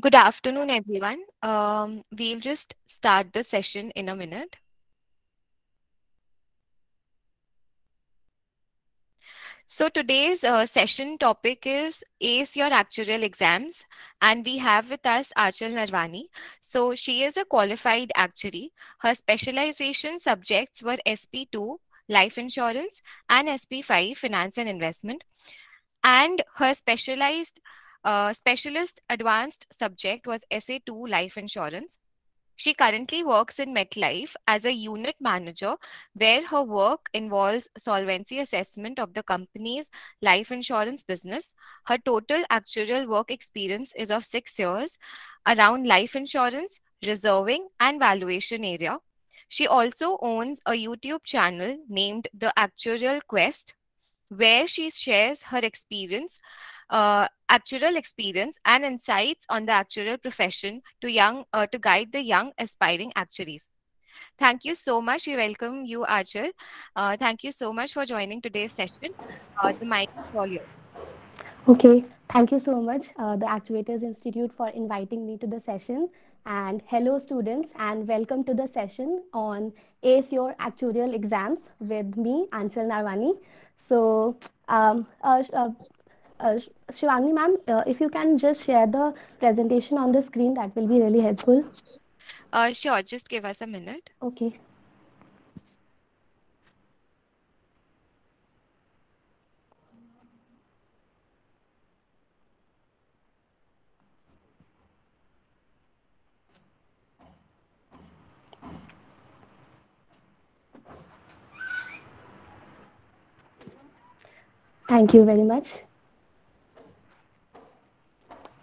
Good afternoon, everyone. Um, we'll just start the session in a minute. So today's uh, session topic is Ace Your Actuarial Exams. And we have with us Archal Narvani. So she is a qualified actuary. Her specialization subjects were SP2, Life Insurance, and SP5, Finance and Investment. And her specialized uh, specialist advanced subject was SA2 Life Insurance. She currently works in MetLife as a unit manager, where her work involves solvency assessment of the company's life insurance business. Her total actuarial work experience is of six years around life insurance, reserving, and valuation area. She also owns a YouTube channel named The Actuarial Quest, where she shares her experience uh, experience and insights on the actual profession to young uh, to guide the young aspiring actuaries. Thank you so much. We welcome you, Archer. Uh, thank you so much for joining today's session. Uh, the mic is all yours. Okay, thank you so much, uh, the Actuators Institute, for inviting me to the session. And hello, students, and welcome to the session on Ace Your Actuarial Exams with me, Anshul Narwani. So, um, uh, uh uh, Shivani ma'am, uh, if you can just share the presentation on the screen, that will be really helpful. Uh, sure, just give us a minute. Okay. Thank you very much.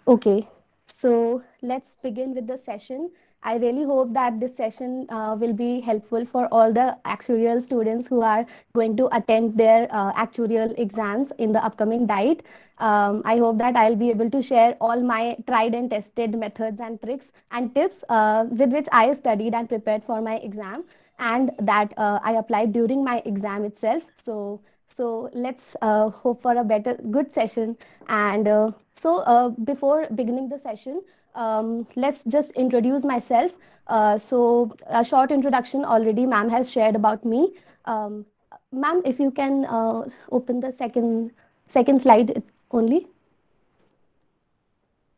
Okay, so let's begin with the session. I really hope that this session uh, will be helpful for all the actuarial students who are going to attend their uh, actuarial exams in the upcoming diet. Um, I hope that I'll be able to share all my tried and tested methods and tricks and tips uh, with which I studied and prepared for my exam and that uh, I applied during my exam itself. So so let's uh, hope for a better, good session. And uh, so uh, before beginning the session, um, let's just introduce myself. Uh, so a short introduction already ma'am has shared about me. Um, ma'am, if you can uh, open the second second slide only.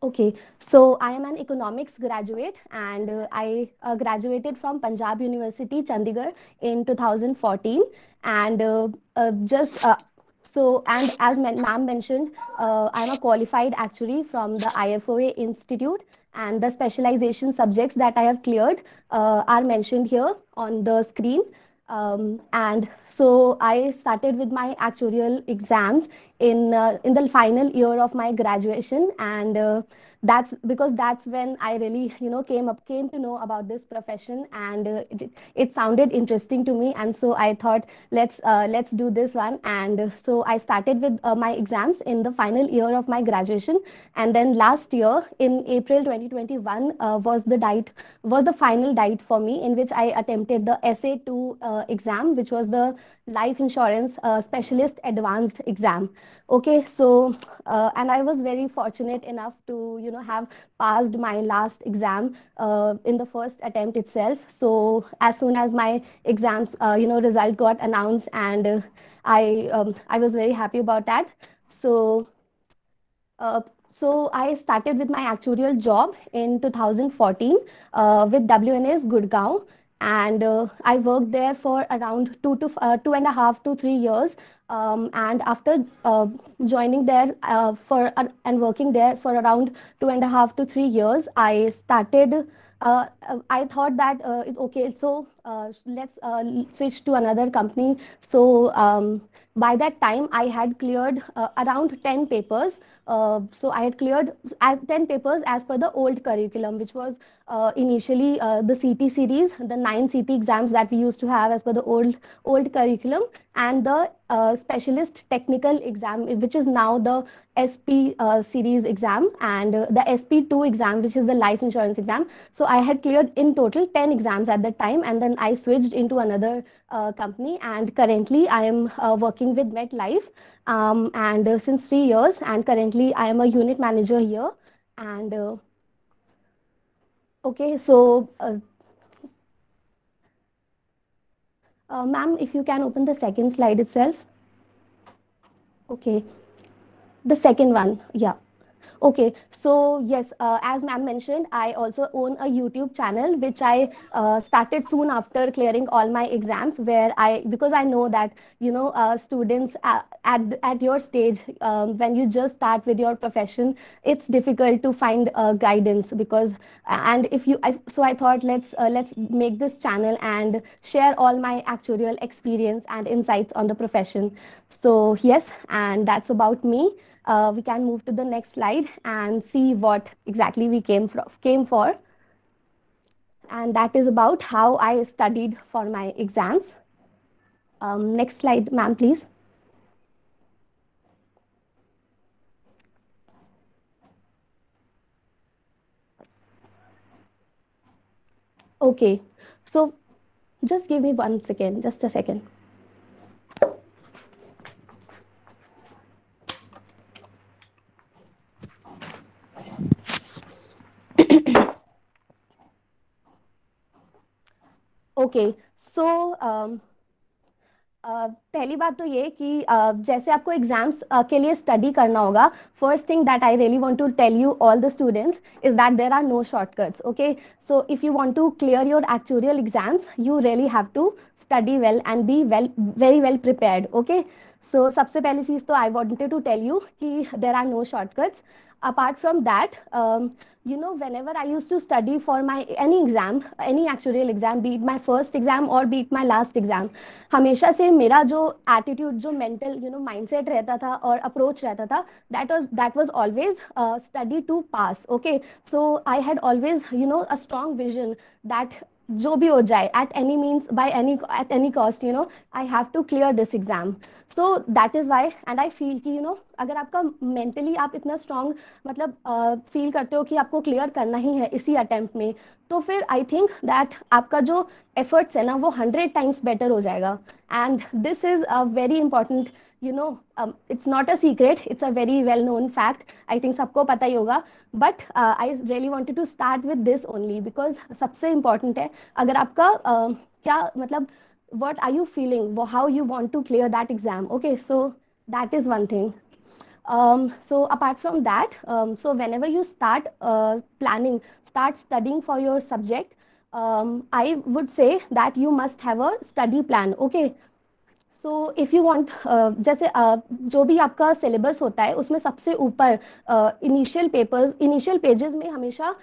Okay, so I am an economics graduate and uh, I uh, graduated from Punjab University, Chandigarh in 2014. And uh, uh just uh, so, and as ma'am mentioned, uh, I'm a qualified actuary from the IFOA Institute. And the specialization subjects that I have cleared are mentioned here on the screen. Um, and so I started with my actuarial exams in uh, in the final year of my graduation, and uh, that's because that's when i really you know came up came to know about this profession and uh, it, it sounded interesting to me and so i thought let's uh, let's do this one and uh, so i started with uh, my exams in the final year of my graduation and then last year in april 2021 uh, was the diet was the final diet for me in which i attempted the sa2 uh, exam which was the life insurance uh, specialist advanced exam okay so uh, and i was very fortunate enough to you know have passed my last exam uh, in the first attempt itself so as soon as my exams uh, you know result got announced and uh, i um, i was very happy about that so uh, so I started with my actuarial job in 2014 uh, with WNS Gurgaon and uh, i worked there for around two to uh, two and a half to three years um, and after uh, joining there uh, for uh, and working there for around two and a half to three years i started uh, i thought that it's okay so uh, let's uh, switch to another company. So um, by that time, I had cleared uh, around 10 papers. Uh, so I had cleared 10 papers as per the old curriculum, which was uh, initially the CT series, the nine CT exams that we used to have as per the old old curriculum, and the specialist technical exam, which is now the SP series exam, and the SP2 exam, which is the life insurance exam. So I had cleared in total 10 exams at that time, and then I switched into another uh, company, and currently I am uh, working with MetLife, um, and uh, since three years, and currently I am a unit manager here. And uh, okay, so uh, uh, ma'am, if you can open the second slide itself. Okay, the second one, yeah. Okay, so yes, uh, as ma'am mentioned, I also own a YouTube channel which I uh, started soon after clearing all my exams. Where I, because I know that you know, uh, students uh, at at your stage, um, when you just start with your profession, it's difficult to find uh, guidance because, and if you, I, so I thought let's uh, let's make this channel and share all my actuarial experience and insights on the profession. So yes, and that's about me uh, we can move to the next slide and see what exactly we came, from, came for. And that is about how I studied for my exams. Um, next slide, ma'am, please. Okay, so just give me one second, just a second. Okay so um, uh, पहली बात तो ये कि uh, जैसे आपको exams uh, के लिए study करना होगा first thing that I really want to tell you all the students is that there are no shortcuts okay so if you want to clear your actual exams you really have to study well and be well very well prepared okay so सबसे पहली चीज़ तो I wanted to tell you कि there are no shortcuts apart from that um, you know whenever i used to study for my any exam any actuarial exam be it my first exam or be it my last exam hamesha se mera jo attitude jo mental you know mindset rehta tha or approach rehta tha that was that was always uh, study to pass okay so i had always you know a strong vision that जो भी हो जाए at any means by any at any cost you know I have to clear this exam so that is why and I feel कि you know अगर आपका mentally आप इतना strong मतलब फील uh, करते हो कि आपको क्लियर करना ही है इसी अटेम्प्ट में तो फिर आई थिंक दैट आपका जो एफर्ट्स है ना वो हंड्रेड टाइम्स बेटर हो जाएगा and this is a very important you know, um, it's not a secret. It's a very well-known fact. I think sabko pata hi But uh, I really wanted to start with this only because सबसे important है अगर आपका क्या मतलब what are you feeling? How you want to clear that exam? Okay, so that is one thing. Um, so apart from that, um, so whenever you start uh, planning, start studying for your subject, I would say that you must have a study plan. Okay, so if you want जैसे uh, जो भी आपका syllabus होता है उसमें सबसे ऊपर initial papers initial pages में हमेशा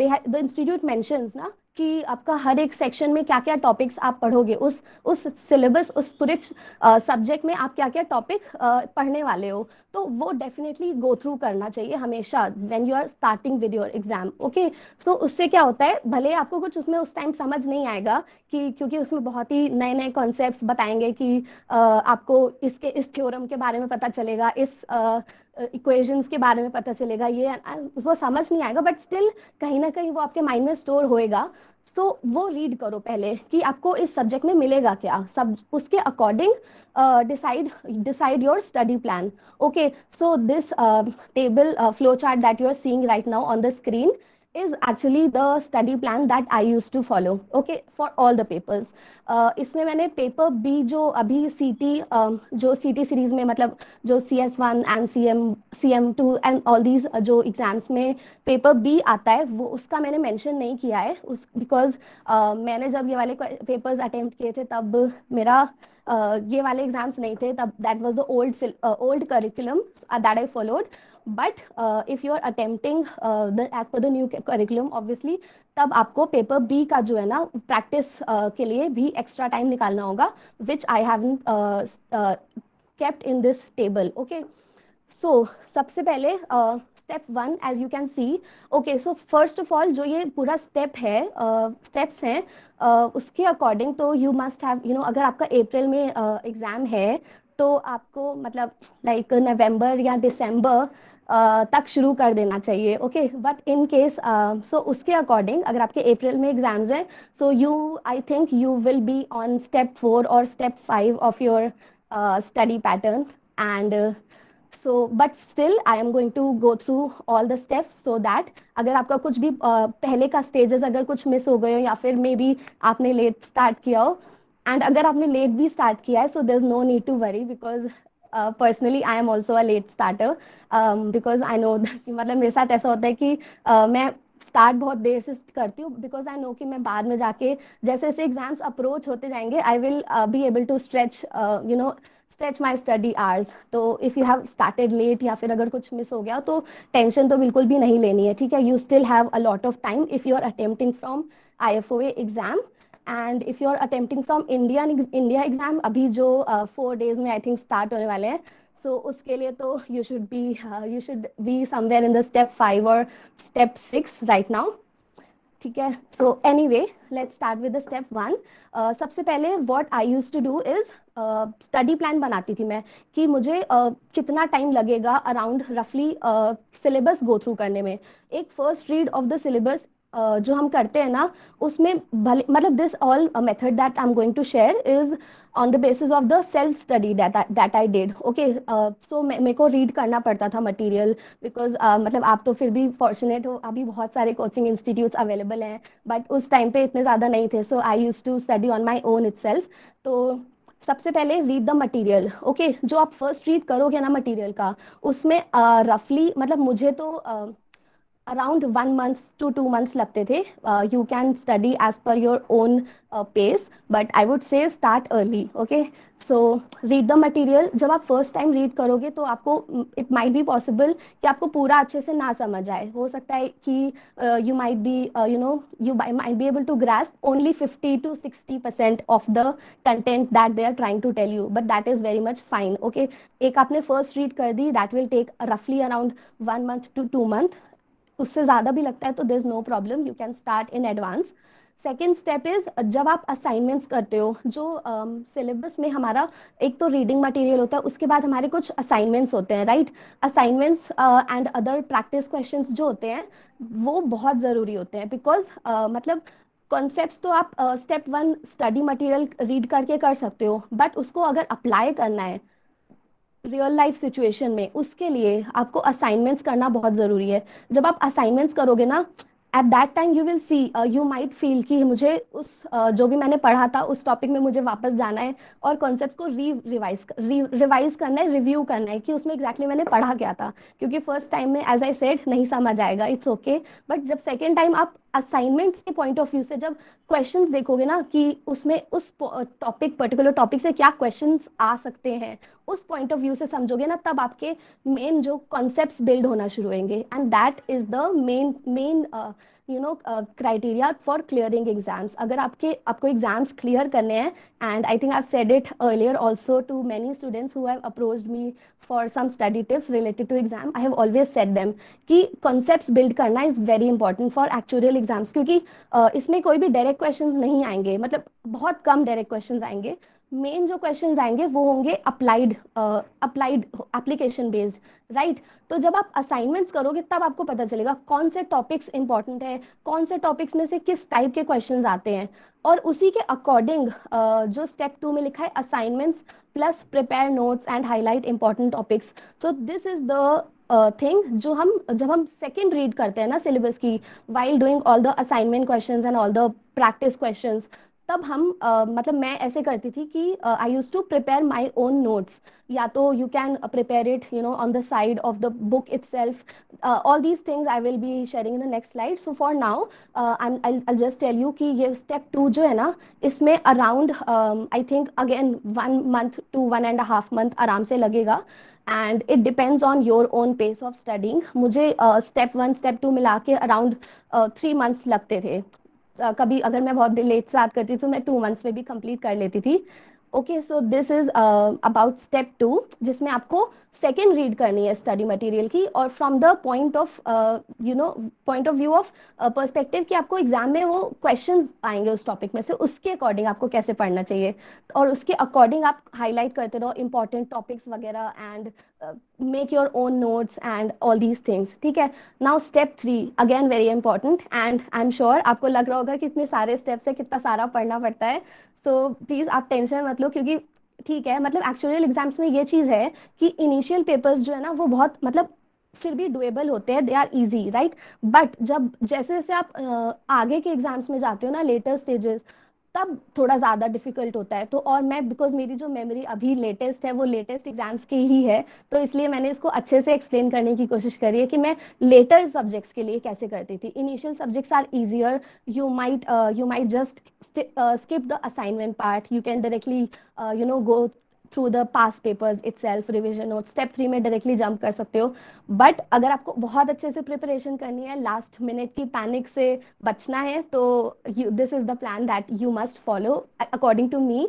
दे द इंस्टीट्यूट मेंशंस ना कि आपका हर एक सेक्शन में क्या क्या टॉपिक्स आप पढ़ोगे उस उस सिलेबस उस पूरे सब्जेक्ट में आप क्या क्या टॉपिक पढ़ने वाले हो तो वो डेफिनेटली गो थ्रू करना चाहिए हमेशा when you are starting with your exam okay so उससे क्या होता है भले आपको कुछ उसमें उस टाइम समझ नहीं आएगा कि क्योंकि उसमें बहुत ही नए नए कॉन्सेप्ट बताएंगे कि uh, आपको इसके इस थ्योरम के बारे में पता चलेगा इस uh, इक्वेशंस के बारे में पता चलेगा ये वो समझ नहीं आएगा बट स्टिल कहीं ना कहीं वो आपके माइंड में स्टोर होएगा सो so, वो रीड करो पहले कि आपको इस सब्जेक्ट में मिलेगा क्या सब उसके according decide decide your study plan okay so this table flow chart that you are seeing right now on the screen is actually the study plan that I used to follow. Okay, for all the papers. Uh, इसमें मैंने paper B जो अभी CT uh, जो CT series में मतलब जो CS1 and CM CM2 and all these uh, जो exams में paper B आता है वो उसका मैंने mention नहीं किया है उस because uh, मैंने जब ये वाले papers attempt किए थे तब मेरा uh, ये वाले exams नहीं थे तब that was the old old curriculum that I followed. But if you are attempting as per the new curriculum obviously तब आपको पेपर बी का जो है ना प्रैक्टिस uh, के लिए भी एक्स्ट्रा टाइम निकालना होगा which I have kept in this table okay so सबसे पहले uh, step one as you can see okay so first of all जो ये पूरा स्टेप है स्टेप्स uh, हैं uh, उसके अकॉर्डिंग तो you must have you know अगर आपका अप्रैल में एग्जाम uh, है तो आपको मतलब लाइक नवंबर या दिसंबर तक शुरू कर देना चाहिए okay but in case so उसके अकॉर्डिंग अगर आपके अप्रैल में एग्जाम्स हैं so you I think you will be on step four और step five of your study pattern and so but still I am going to go through all the steps so that अगर आपका कुछ भी uh, पहले का stages अगर कुछ miss हो गए हो या फिर मे बी आपने लेट स्टार्ट किया हो एंड अगर आपने लेट भी स्टार्ट किया है so there is no need to worry because personally I am also a late starter because I know मतलब मेरे साथ ऐसा होता है कि uh, मैं स्टार्ट बहुत देर से करती हूँ बिकॉज आई नो कि मैं बाद में जाके जैसे जैसे एग्जाम्स अप्रोच होते जाएंगे I will be able to stretch you know stretch my study hours तो if you have started late या फिर अगर कुछ मिस हो गया तो टेंशन तो बिल्कुल भी नहीं लेनी है ठीक है you still have a lot of time if you are attempting from I F O exam and if you are attempting from Indian India exam अभी जो फोर uh, डेज में आई थिंक स्टार्ट होने वाले हैं सो so, उसके लिए तो you should be you should be somewhere in the step five और स्टेप सिक्स राइट नाउ ठीक है so anyway let start with step one सबसे पहले what I use to do is study plan बनाती थी मैं कि मुझे uh, कितना टाइम लगेगा अराउंड रफली सिलेबस गो थ्रू करने में एक first read of the syllabus जो हम करते हैं ना उसमें भले मतलब this all method that I am going to share is on the basis of the self study that I did okay so मेरे को रीड करना पड़ता था मटेरियल बिकॉज uh, मतलब आप तो फिर भी फॉर्चुनेट हो अभी बहुत सारे कोचिंग इंस्टीट्यूट्स अवेलेबल हैं बट उस टाइम पे इतने ज़्यादा नहीं थे so I use to study on my own it तो सबसे पहले रीड द मटेरियल ओके जो आप फर्स्ट रीड करोगे ना मटेरियल का उसमें रफली uh, मतलब मुझे तो uh, around one months to two months लगते थे you can study as per your own pace but I would say start early okay so read the material जब आप फर्स्ट टाइम रीड करोगे तो आपको इट माइट बी पॉसिबल कि आपको पूरा अच्छे से ना समझ आए हो सकता है कि you might be you know you might be able to grasp only fifty to sixty percent of the content that they are trying to tell you but that is very much fine okay एक आपने first read कर दी that will take रफली around one month to two month उससे ज़्यादा भी लगता है तो there is no problem you can start in advance second step is जब आप असाइनमेंट्स करते हो जो सिलेबस um, में हमारा एक तो रीडिंग मटेरियल होता है उसके बाद हमारे कुछ असाइनमेंट्स होते हैं right assignments and other practice questions जो होते हैं वो बहुत ज़रूरी होते हैं बिकॉज uh, मतलब कॉन्सेप्ट तो आप step one study material read करके कर सकते हो बट उसको अगर अप्लाई करना है रियल लाइफ सिचुएशन में उसके लिए आपको असाइनमेंट्स करना बहुत ज़रूरी है जब आप असाइनमेंट्स करोगे ना at that time you will see you might feel कि मुझे उस uh, जो भी मैंने पढ़ा था उस टॉपिक में मुझे वापस जाना है और कॉन्सेप्ट को री रिवाइज रिवाइज करना है रिव्यू करना है कि उसमें एग्जैक्टली exactly मैंने पढ़ा क्या था क्योंकि फर्स्ट टाइम में एज आई सेड नहीं समझ आएगा इट्स ओके बट जब सेकेंड टाइम आप असाइनमेंट्स के पॉइंट ऑफ व्यू से जब क्वेश्चंस देखोगे ना कि उसमें उस टॉपिक पर्टिकुलर टॉपिक से क्या क्वेश्चंस आ सकते हैं उस पॉइंट ऑफ व्यू से समझोगे ना तब आपके मेन जो कॉन्सेप्ट्स बिल्ड होना शुरू होंगे and that is the main main you know criteria for clearing exams अगर आपके आपको एग्जाम्स क्लियर करने हैं and I think I said it earlier also to many students who have approached me for some study tips related to exam I have always said them कि concept build करना is very important for actual exams क्योंकि uh, इसमें कोई भी direct question नहीं आएंगे मतलब बहुत कम डायरेक्ट क्वेश्चन आएंगे मेन जो क्वेश्चंस आएंगे वो होंगे applied applied application based right तो जब आप असाइनमेंट्स करोगे तब आपको पता चलेगा कौन से टॉपिक्स इंपॉर्टेंट है कौन से टॉपिक्स में से किस टाइप के क्वेश्चंस आते हैं और उसी के अकॉर्डिंग uh, जो स्टेप टू में लिखा है assignments plus prepare notes and highlight important topics so this is the thing जो हम जब हम सेकेंड रीड करते हैं ना सिलेबस की while doing all the assignment question and all the practice question तब हम uh, मतलब मैं ऐसे करती थी कि I use to prepare my own notes या तो you can prepare it you know on the side of the book itself all these things I will be sharing in the next slide so for now I just tell you कि ये step two जो है ना इसमें around I think again one month to one and half month आराम से लगेगा and it depends on your own pace of studying मुझे स्टेप वन स्टेप टू मिला के अराउंड थ्री मंथ्स लगते थे कभी अगर मैं बहुत लेट स्टार्ट करती थी तो मैं टू मंथ्स में भी कंप्लीट कर लेती थी okay so this is about step two जिसमें आपको सेकेंड रीड करनी है स्टडी मटेरियल की और from the point of you know point of view of perspective कि आपको एग्जाम में वो क्वेश्चन आएंगे उस टॉपिक में से उसके अकॉर्डिंग आपको कैसे पढ़ना चाहिए और उसके अकॉर्डिंग आप हाईलाइट करते रहो इम्पॉर्टेंट टॉपिक्स वगैरह and make your own notes and all these things ठीक है now step three again very important and I am sure आपको लग रहा होगा कि इतने सारे स्टेप्स है कितना सारा पढ़ना पड़ता है सो प्लीज आप टेंशन मत लो क्योंकि ठीक है मतलब एक्चुअल एग्जाम्स में ये चीज है कि इनिशियल पेपर्स जो है ना वो बहुत मतलब फिर भी डुएबल होते हैं they are easy right but जब जैसे जैसे आप आगे के एग्जाम्स में जाते हो ना लेटर स्टेजेस तब थोड़ा ज़्यादा डिफिकल्ट होता है तो और मैं बिकॉज मेरी जो मेमोरी अभी लेटेस्ट है वो लेटेस्ट एग्जाम्स की ही है तो इसलिए मैंने इसको अच्छे से एक्सप्लेन करने की कोशिश करी है कि मैं लेटर सब्जेक्ट्स के लिए कैसे करती थी initial subjects are easier you might you might just skip the assignment part you can directly you know go through the past papers itself revision note step three में directly jump कर सकते हो but अगर आपको बहुत अच्छे से preparation करनी है लास्ट मिनट की पैनिक से बचना है तो this is the plan that you must follow according to me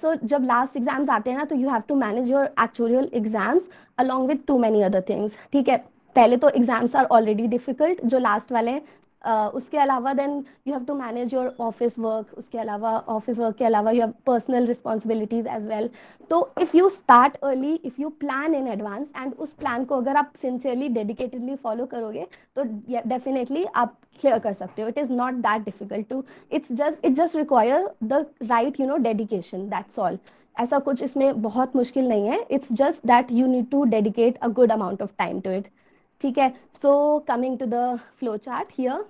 so जब लास्ट एग्जाम्स आते हैं ना तो you have to manage your actual exams along with to many other things ठीक है पहले तो एग्जाम्स आर ऑलरेडी डिफिकल्ट जो लास्ट वाले हैं उसके अलावा then you have to manage your office work उसके अलावा ऑफिस वर्क के अलावा you have personal responsibilities as well तो if you start early if you plan in advance and उस प्लान को अगर आप सिंसियरली डेडिकेटेडली फॉलो करोगे तो डेफिनेटली आप क्लियर कर सकते हो it is not that difficult to it's just it just require the right you know dedication that's all ऐसा कुछ इसमें बहुत मुश्किल नहीं है it's just that you need to dedicate a good amount of time to it ठीक है so coming to the flow chart here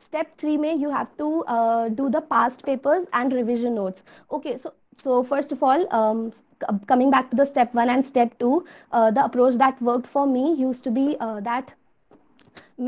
step three में you have to do the past papers and revision notes okay so so first of all um, coming back to the step one and step two uh, the approach that worked for me used to be uh, that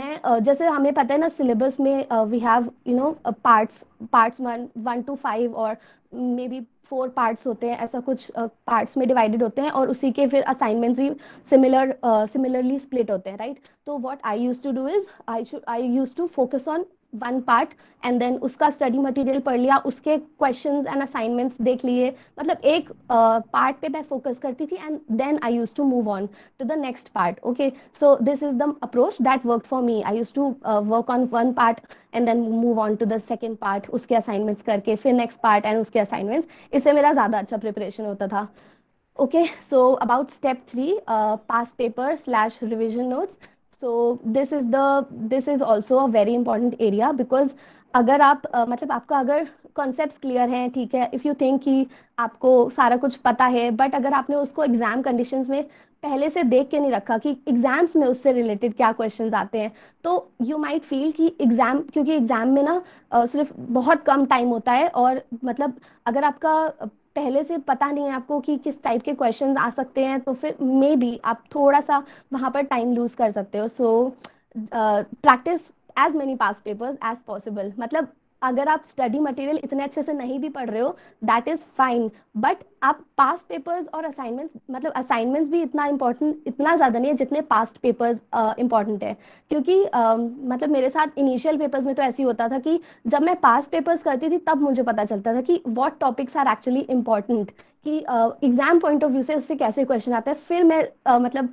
मैं uh, जैसे हमें पता है ना syllabus में we have you know parts parts one one two five और may be four parts होते हैं ऐसा कुछ पार्ट्स uh, में डिवाइडेड होते हैं और उसी के फिर असाइनमेंट्स भी सिमिलर सिमिलरली स्प्लिट होते हैं राइट right? तो what I use to do is I I use to focus on one part and then उसका स्टडी मटेरियल पढ़ लिया उसके क्वेश्चंस एंड असाइनमेंट्स देख लिए मतलब एक पार्ट uh, पे मैं फोकस करती थी and then I use to move on to the next part okay so this is the approach that work for me I use to work on one part and then move on to the second part उसके assignments करके फिर next part and उसके assignments इससे मेरा ज़्यादा अच्छा preparation होता था okay so about step three past paper slash revision notes so this is the this is also a very important area because अगर आप uh, मतलब आपका अगर कॉन्सेप्ट क्लियर हैं ठीक है इफ़ यू थिंक कि आपको सारा कुछ पता है बट अगर आपने उसको एग्जाम कंडीशंस में पहले से देख के नहीं रखा कि एग्जाम्स में उससे रिलेटेड क्या क्वेश्चंस आते हैं तो यू माइट फील कि एग्जाम क्योंकि एग्जाम में ना सिर्फ बहुत कम टाइम होता है और मतलब अगर आपका पहले से पता नहीं है आपको कि किस टाइप के क्वेश्चंस आ सकते हैं तो फिर मे बी आप थोड़ा सा वहां पर टाइम लूज कर सकते हो so practice as many past papers as possible मतलब अगर आप स्टडी मटेरियल इतने अच्छे से नहीं भी पढ़ रहे हो दैट इज फाइन बट आप पास्ट पेपर्स और असाइनमेंट्स मतलब असाइनमेंट्स भी इतना इम्पोर्टेंट इतना ज़्यादा नहीं है जितने पास्ट पेपर्स इंपॉर्टेंट है क्योंकि uh, मतलब मेरे साथ इनिशियल पेपर्स में तो ऐसे होता था कि जब मैं पास्ट पेपर्स करती थी तब मुझे पता चलता था कि what topics are actually important कि एग्जाम पॉइंट ऑफ व्यू से उससे कैसे क्वेश्चन आता है फिर मैं uh, मतलब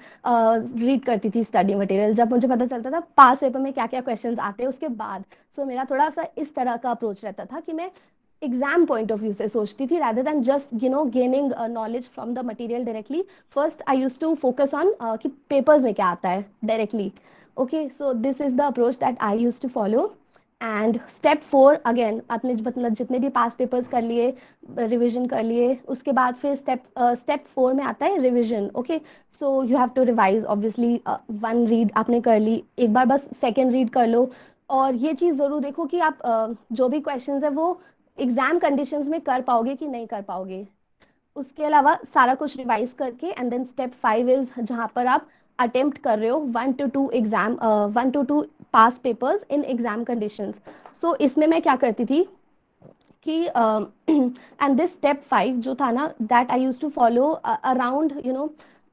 रीड uh, करती थी स्टडी मटेरियल जब मुझे पता चलता था पास पेपर में क्या क्या क्वेश्चन आते हैं उसके बाद सो so, मेरा थोड़ा सा इस तरह का अप्रोच रहता था कि मैं एग्जाम पॉइंट ऑफ व्यू से सोचती थी rather than just you know gaining knowledge from the material directly first I use to focus on कि पेपर्स में क्या आता है directly okay so this is the approach that I use to follow and step four again आपने मतलब जितने भी पास papers कर लिए रिविजन कर लिए उसके बाद फिर स्टेप स्टेप फोर में आता है revision okay so you have to revise obviously one read आपने कर ली एक बार बस सेकेंड रीड कर लो और ये चीज़ ज़रूर देखो कि आप uh, जो भी क्वेश्चन है वो एग्जाम कंडीशन में कर पाओगे कि नहीं कर पाओगे उसके अलावा सारा कुछ रिवाइज करके and then step five is जहाँ पर आप अटेम्प्ट कर रहे हो one to two exam one to two past papers in exam conditions so इसमें मैं क्या करती थी कि एंड दिस स्टेप फाइव जो था ना that I use to follow around you know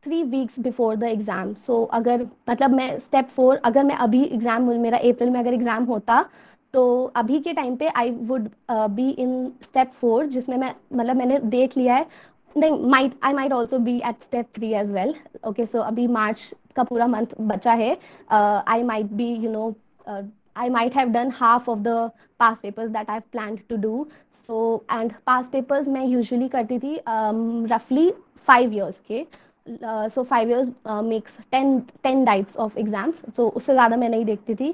three weeks before the exam so अगर मतलब मैं स्टेप फोर अगर मैं अभी एग्ज़ाम मेरा अप्रैल में अगर एग्ज़ाम होता तो अभी के टाइम पे I would be in step four जिसमें मैं मतलब मैंने देख लिया है नहीं might I might also be at step three as well okay so अभी मार्च का पूरा मंथ बचा है I might be you know I might have done half of the past papers that I plan to do so and past papers मैं usually करती थी रफली five years के so five years makes ten ten diets of exams so उससे ज़्यादा मैं नहीं देखती थी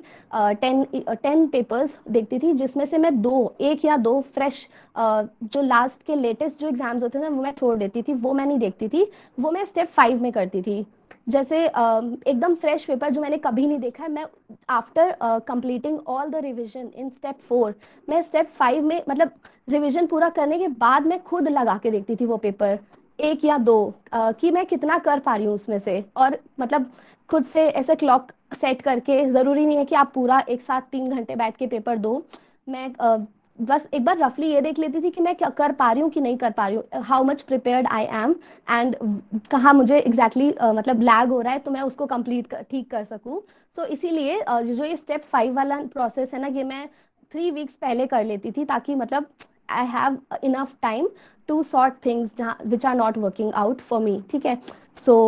टेन टेन पेपर्स देखती थी जिसमें से मैं दो एक या दो फ्रेश uh, जो लास्ट के लेटेस्ट जो एग्जाम्स होते थे ना वो मैं छोड़ देती थी वो मैं नहीं देखती थी वो मैं स्टेप फाइव में करती थी जैसे एकदम फ्रेश पेपर जो मैंने कभी नहीं देखा है मैं after completing all the revision in step four मैं स्टेप फाइव में मतलब रिविजन पूरा करने के बाद मैं खुद लगा के देखती थी वो पेपर एक या दो uh, कि मैं कितना कर पा रही हूँ उसमें से और मतलब खुद से ऐसे क्लॉक सेट करके जरूरी नहीं है कि आप पूरा एक साथ तीन घंटे बैठ के पेपर दो मैं uh, बस एक बार रफली ये देख लेती थी कि मैं क्या कर पा रही हूँ कि नहीं कर पा रही हूँ how much prepared I am and कहाँ मुझे एग्जैक्टली exactly, uh, मतलब लैग हो रहा है तो मैं उसको कम्प्लीट कर, ठीक कर सकूँ सो so, इसीलिए uh, जो ये स्टेप फाइव वाला प्रोसेस है ना ये मैं थ्री वीक्स पहले कर लेती थी ताकि मतलब I have enough time to sort things which are not working out for me ठीक है सो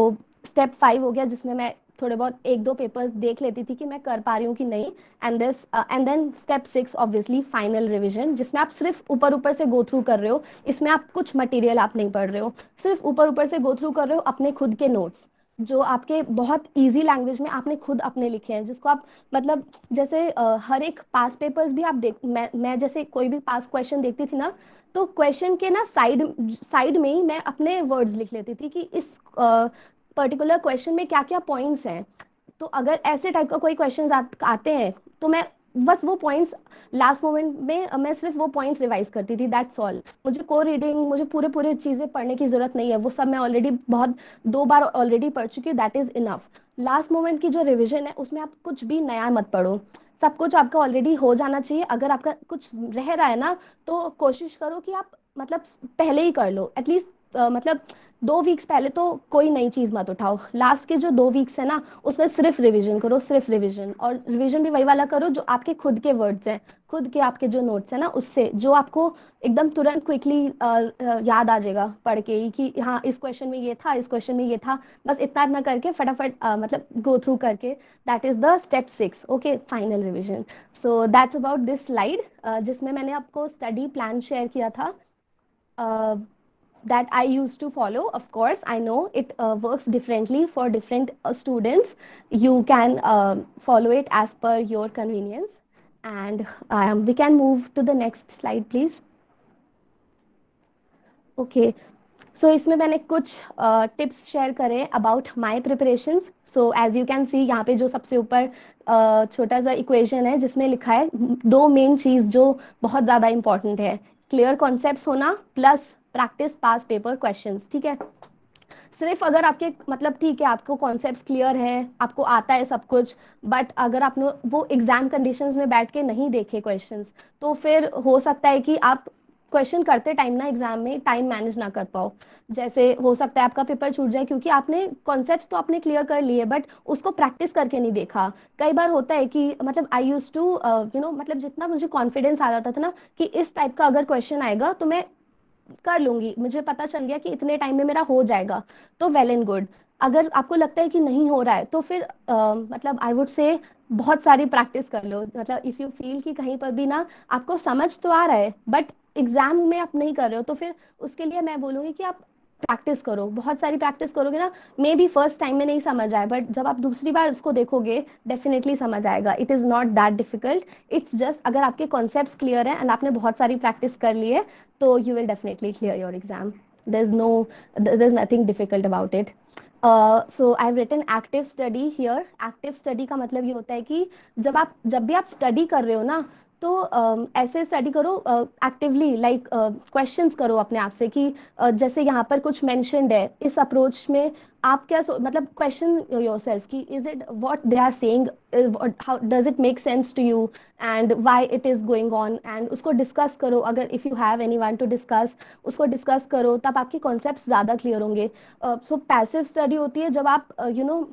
स्टेप फाइव हो गया जिसमें मैं थोड़े बहुत एक दो पेपर्स देख लेती थी कि मैं कर पा रही हूँ कि नहीं and this and then step six obviously final revision जिसमें आप सिर्फ ऊपर ऊपर से गो थ्रू कर रहे हो इसमें आप कुछ मटेरियल आप नहीं पढ़ रहे हो सिर्फ ऊपर ऊपर से गो थ्रू कर रहे हो अपने खुद के नोट्स जो आपके बहुत इजी लैंग्वेज में आपने खुद अपने लिखे हैं जिसको आप मतलब जैसे आ, uh, हर एक पास पेपर्स भी आप देख मैं मैं जैसे कोई भी पास क्वेश्चन देखती थी ना तो क्वेश्चन के ना साइड साइड में ही मैं अपने वर्ड्स लिख लेती थी कि इस uh, पर्टिकुलर क्वेश्चन में क्या क्या पॉइंट्स हैं तो अगर ऐसे टाइप का कोई क्वेश्चन आते हैं तो मैं बस वो पॉइंट्स लास्ट मोमेंट में मैं सिर्फ वो पॉइंट्स रिवाइज करती थी दैट्स ऑल मुझे को रीडिंग मुझे पूरे पूरे चीज़ें पढ़ने की ज़रूरत नहीं है वो सब मैं ऑलरेडी बहुत दो बार ऑलरेडी पढ़ चुकी हूँ that is enough last moment की जो रिविजन है उसमें आप कुछ भी नया मत पढ़ो सब कुछ आपका ऑलरेडी हो जाना चाहिए अगर आपका कुछ रह रहा है ना तो कोशिश करो कि आप मतलब पहले ही कर लो एटलीस्ट मतलब दो वीक्स पहले तो कोई नई चीज मत उठाओ लास्ट के जो दो वीक्स है ना उसमें सिर्फ रिवीजन करो सिर्फ रिवीजन और रिवीजन भी वही वाला करो जो आपके खुद के वर्ड्स हैं खुद के आपके जो नोट्स है ना उससे जो आपको एकदम तुरंत क्विकली याद आ जाएगा पढ़ के ही कि हाँ इस क्वेश्चन में ये था इस क्वेश्चन में ये था बस इतना इतना करके फटाफट मतलब गो थ्रू करके that is the step six okay final revision so that's about this slide जिसमें मैंने आपको स्टडी प्लान शेयर किया था uh, that I used to follow. Of course, I know it uh, works differently for different uh, students. You can um, follow it as per your convenience. And um, we can move to the next slide, please. Okay. So, I have shared some tips share about my preparations. So, as you can see, here is a small equation which is written two main things which are very important. Clear concepts hona plus practice past paper question ठीक है सिर्फ अगर आपके मतलब ठीक है आपको concept clear है आपको आता है सब कुछ बट अगर आपने वो एग्जाम कंडीशन में बैठ के नहीं देखे क्वेश्चन तो फिर हो सकता है कि आप क्वेश्चन करते टाइम ना एग्जाम में टाइम मैनेज ना कर पाओ जैसे हो सकता है आपका पेपर छूट जाए क्योंकि आपने कॉन्सेप्ट तो आपने क्लियर कर लिए बट उसको प्रैक्टिस करके नहीं देखा कई बार होता है कि मतलब I use to you know मतलब जितना मुझे कॉन्फिडेंस आ जाता था ना कि इस टाइप का अगर क्वेश्चन आएगा तो मैं कर लूंगी मुझे पता चल गया कि इतने टाइम में मेरा हो जाएगा तो वेल एंड गुड अगर आपको लगता है कि नहीं हो रहा है तो फिर uh, मतलब आई वुड से बहुत सारी प्रैक्टिस कर लो मतलब इफ यू फील कि कहीं पर भी ना आपको समझ तो आ रहा है बट एग्जाम में आप नहीं कर रहे हो तो फिर उसके लिए मैं बोलूंगी कि आप प्रैक्टिस करो बहुत सारी प्रैक्टिस करोगे ना मे बी फर्स्ट टाइम में नहीं समझ आए बट जब आप दूसरी बार उसको देखोगे डेफिनेटली समझ आएगा it is not that difficult it's just अगर आपके कॉन्सेप्ट क्लियर है एंड आपने बहुत सारी प्रैक्टिस कर ली है तो you will definitely clear your exam there is no there is nothing difficult about it so I have written active study here active study का मतलब ये होता है कि जब आप जब भी आप स्टडी कर रहे हो ना तो ऐसे स्टडी करो एक्टिवली लाइक क्वेश्चंस करो अपने आप से कि जैसे यहाँ पर कुछ मेंशनड है इस अप्रोच में आप क्या मतलब क्वेश्चन योरसेल्फ कि is it what they are saying how does it make sense to you and why it is going on and उसको डिस्कस करो अगर if you have anyone to discuss उसको डिस्कस करो तब आपके कॉन्सेप्ट ज्यादा clear होंगे सो पैसिव स्टडी होती है जब आप यू uh, नो know,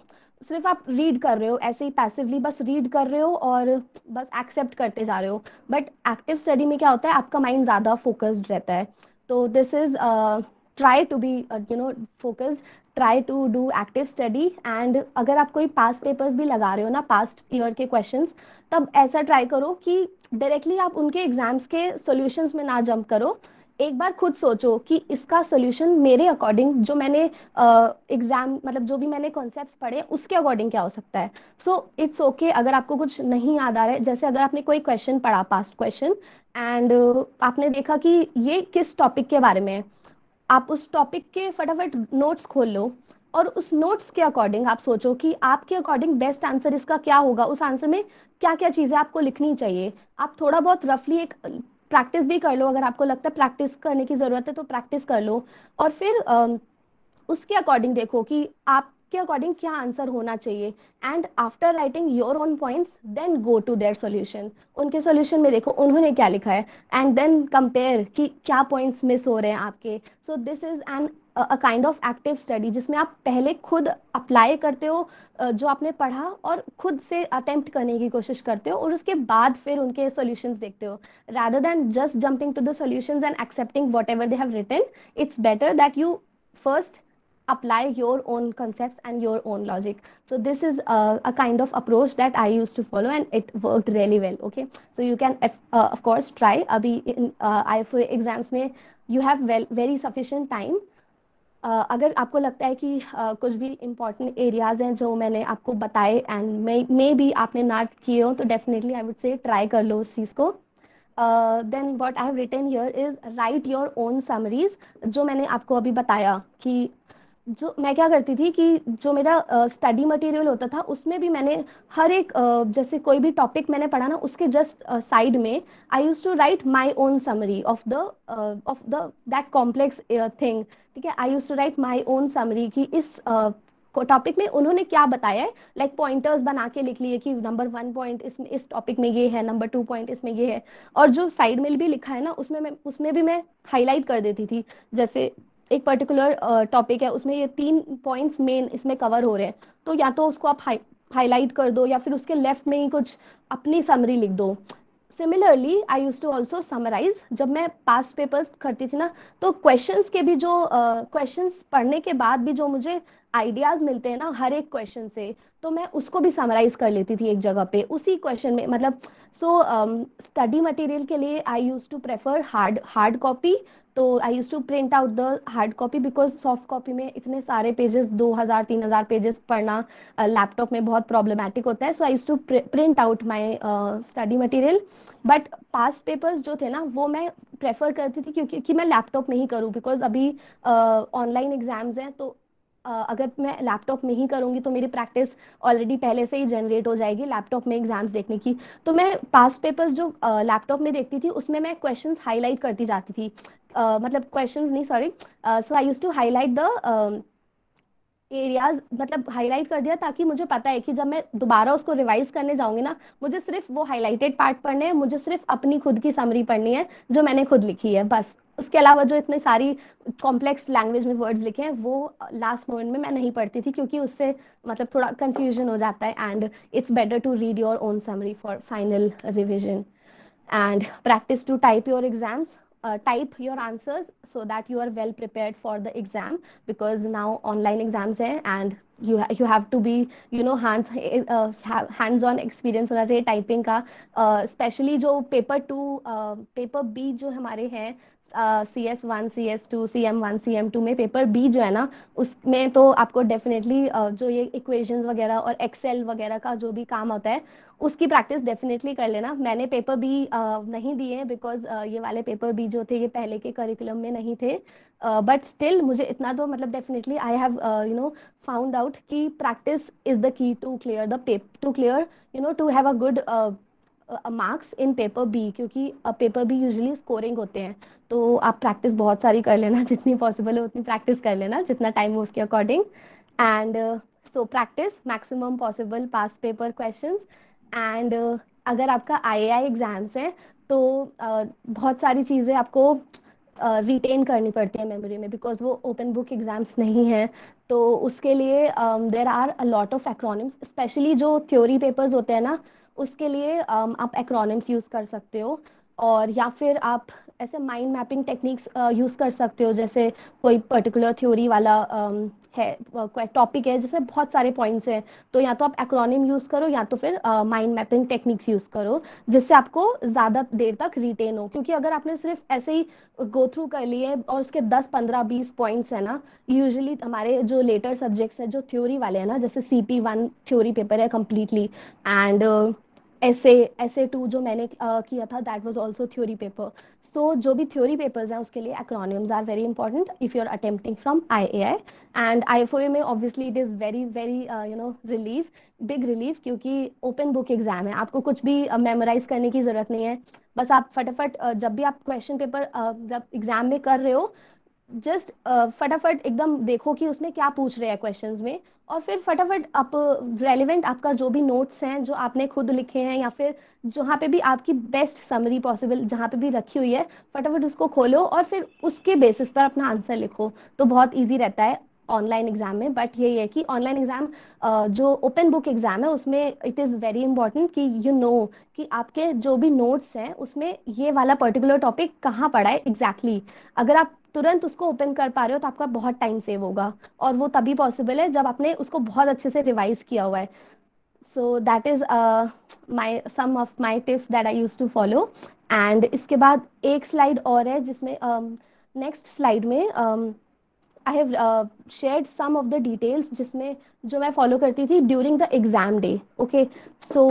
सिर्फ आप रीड कर रहे हो ऐसे ही पैसिवली बस रीड कर रहे हो और बस एक्सेप्ट करते जा रहे हो बट एक्टिव स्टडी में क्या होता है आपका माइंड ज़्यादा फोकस्ड रहता है तो this is try to be you know focus try to do active study and अगर आप कोई पास्ट पेपर्स भी लगा रहे हो ना पास्ट ईयर के क्वेश्चन तब ऐसा ट्राई करो कि डायरेक्टली आप उनके एग्जाम्स के सोल्यूशंस में ना जंप करो एक बार खुद सोचो कि इसका सोल्यूशन मेरे अकॉर्डिंग जो मैंने एग्जाम uh, मतलब जो भी मैंने कॉन्सेप्ट पढ़े उसके अकॉर्डिंग क्या हो सकता है सो इट्स ओके अगर आपको कुछ नहीं याद आ रहा है जैसे अगर आपने कोई क्वेश्चन पढ़ा पास्ट क्वेश्चन एंड आपने देखा कि ये किस टॉपिक के बारे में है आप उस टॉपिक के फटाफट नोट्स खोल लो और उस नोट्स के अकॉर्डिंग आप सोचो कि आपके अकॉर्डिंग बेस्ट आंसर इसका क्या होगा उस आंसर में क्या क्या चीजें आपको लिखनी चाहिए आप थोड़ा बहुत रफली एक प्रैक्टिस भी कर लो अगर आपको लगता है प्रैक्टिस करने की ज़रूरत है तो प्रैक्टिस कर लो और फिर उसके अकॉर्डिंग देखो कि आप के अकॉर्डिंग क्या आंसर होना चाहिए and after writing your own points then go to their solution उनके सॉल्यूशन में देखो उन्होंने क्या लिखा है एंड देन कंपेयर कि क्या पॉइंट्स मिस हो रहे हैं आपके so this is an a kind of active study जिसमें आप पहले खुद अप्लाई करते हो जो आपने पढ़ा और खुद से अटेम्प्ट करने की कोशिश करते हो और उसके बाद फिर उनके सोल्यूशन देखते हो rather than just jumping to the solution and accepting whatever they have written it's better that you first apply your own concepts and your own logic so this is a, a, kind of approach that i used to follow and it worked really well okay so you can uh, of course try abhi in uh, ifa exams mein you have well, very sufficient time Uh, अगर आपको लगता है कि uh, कुछ भी important areas हैं जो मैंने आपको बताए एंड मे मे बी आपने नाट किए हो तो definitely I would say try कर लो उस चीज़ को then what I have written here is write your own summaries जो मैंने आपको अभी बताया कि uh, जो मैं क्या करती थी कि जो मेरा स्टडी uh, मटेरियल होता था उसमें भी मैंने हर एक uh, जैसे कोई भी टॉपिक मैंने पढ़ा ना उसके जस्ट साइड uh, में I use to write my own summary of the of the that complex thing ठीक है I use to write my own summary कि इस टॉपिक में उन्होंने क्या बताया है लाइक पॉइंटर्स बना के लिख लिए कि नंबर वन पॉइंट इसमें इस टॉपिक में ये है नंबर टू पॉइंट इसमें ये है और जो साइड में भी लिखा है ना उसमें मैं उसमें भी मैं हाईलाइट कर देती थी जैसे एक पर्टिकुलर टॉपिक uh, है उसमें ये तीन पॉइंट्स मेन इसमें कवर हो रहे हैं तो या तो उसको आप हाईलाइट कर दो या फिर उसके लेफ्ट में ही कुछ अपनी समरी लिख दो similarly I use to also summarise जब मैं पास पेपर्स करती थी ना तो क्वेश्चन के भी जो क्वेश्चन uh, पढ़ने के बाद भी जो मुझे आइडियाज मिलते हैं ना हर एक क्वेश्चन से तो मैं उसको भी समराइज कर लेती थी एक जगह पे उसी क्वेश्चन में मतलब सो स्टडी मटेरियल के लिए I use to prefer hard hard copy तो I use to print out the hard copy because soft copy में इतने सारे पेजेस दो हजार तीन हजार पेजेस पढ़ना लैपटॉप uh, में बहुत प्रॉब्लमैटिक होता है so I use to print out my study material but past papers जो थे ना वो मैं प्रेफर करती थी क्योंकि कि मैं लैपटॉप में ही करूँ बिकॉज अभी ऑनलाइन uh, एग्जाम्स हैं तो Uh, अगर मैं लैपटॉप में ही करूँगी तो मेरी प्रैक्टिस ऑलरेडी पहले से ही जनरेट हो जाएगी लैपटॉप में एग्जाम्स देखने की तो मैं पास पेपर्स जो लैपटॉप uh, में देखती थी उसमें मैं क्वेश्चंस हाईलाइट करती जाती थी मतलब क्वेश्चंस नहीं sorry so I use to highlight the areas मतलब हाईलाइट कर दिया ताकि मुझे पता है कि जब मैं दोबारा उसको रिवाइज करने जाऊंगी ना मुझे सिर्फ वो हाईलाइटेड पार्ट पढ़ने हैं मुझे सिर्फ अपनी खुद की समरी पढ़नी है जो मैंने खुद लिखी है बस उसके अलावा जो इतने सारी कॉम्प्लेक्स लैंग्वेज में वर्ड्स लिखे हैं वो लास्ट मोमेंट में मैं नहीं पढ़ती थी क्योंकि उससे मतलब थोड़ा कंफ्यूजन हो जाता है and it's better to read your own summary for final revision and practice to type your exams uh, type your answers so that you are well prepared for the exam because now online exams are, and you ha you have to be you know hands eh, eh, uh, hands on experience होना चाहिए typing का uh, especially जो paper two uh, paper B जो हमारे हैं C S one C S two C M one C M two में paper B जो है ना उसमें तो आपको डेफिनेटली uh, जो ये इक्वेशन वगैरह और एक्सेल वगैरह का जो भी काम होता है उसकी प्रैक्टिस डेफिनेटली कर लेना मैंने पेपर बी uh, नहीं दिए हैं बिकॉज ये वाले पेपर बी जो थे ये पहले के करिकुलम में नहीं थे बट uh, स्टिल मुझे इतना तो मतलब definitely I have you know found out कि practice is the key to clear the pep to clear you know to have a good marks in paper B क्योंकि paper B usually scoring होते हैं तो आप practice बहुत सारी कर लेना जितनी पॉसिबल है उतनी प्रैक्टिस कर लेना जितना टाइम हो उसके according and so practice maximum possible past paper question and अगर आपका आई आई एग्जाम्स हैं तो uh, बहुत सारी चीज़ें आपको रिटेन uh, करनी पड़ती है मेमोरी में बिकॉज वो ओपन बुक एग्जाम्स नहीं है तो उसके लिए there are a lot of acronyms specially जो थ्योरी पेपर्स होते हैं ना उसके लिए आप एक्रोनिम्स यूज़ कर सकते हो और या फिर आप ऐसे माइंड मैपिंग टेक्निक्स यूज़ कर सकते हो जैसे कोई पर्टिकुलर थ्योरी वाला है टॉपिक है जिसमें बहुत सारे पॉइंट्स हैं तो या तो आप एक्रोनिम यूज़ करो या तो फिर माइंड मैपिंग टेक्निक्स यूज़ करो जिससे आपको ज़्यादा देर तक रिटेन हो क्योंकि अगर आपने सिर्फ ऐसे ही गो थ्रू कर लिए और उसके दस पंद्रह बीस पॉइंट्स है ना यूजली हमारे जो लेटर सब्जेक्ट्स है जो थ्योरी वाले हैं ना जैसे C P one theory paper है कम्प्लीटली एंड ऐसे ऐसे टू जो मैंने uh, किया था that was also theory paper so जो भी थ्योरी पेपर्स हैं उसके लिए acronyms are very important if you are attempting from IAI and IFOA में obviously it is very very you know relief big relief क्योंकि open book exam है आपको कुछ भी मेमोराइज uh, करने की जरूरत नहीं है बस आप फटाफट uh, जब भी आप क्वेश्चन पेपर जब एग्जाम में कर रहे हो जस्ट फटाफट एकदम देखो कि उसमें क्या पूछ रहे हैं क्वेश्चंस में और फिर फटाफट आप रेलिवेंट आपका जो भी नोट्स हैं जो आपने खुद लिखे हैं या फिर जहाँ पे भी आपकी बेस्ट समरी पॉसिबल जहाँ पे भी रखी हुई है फटाफट उसको खोलो और फिर उसके बेसिस पर अपना आंसर लिखो तो बहुत ईजी रहता है ऑनलाइन एग्जाम में बट यही है कि ऑनलाइन एग्जाम जो ओपन बुक एग्जाम है उसमें इट इज़ वेरी इंपॉर्टेंट कि यू you नो know, कि आपके जो भी नोट्स हैं उसमें ये वाला पर्टिकुलर टॉपिक कहाँ पड़ा है एग्जैक्टली exactly. अगर आप तुरंत उसको ओपन कर पा रहे हो तो आपका बहुत टाइम सेव होगा और वो तभी पॉसिबल है जब आपने उसको बहुत अच्छे से रिवाइज किया हुआ है so that is my some of my tips that I use to follow and इसके बाद एक स्लाइड और है जिसमें नेक्स्ट um, स्लाइड में I have share some of the details जिसमें जो मैं फॉलो करती थी during the exam day okay so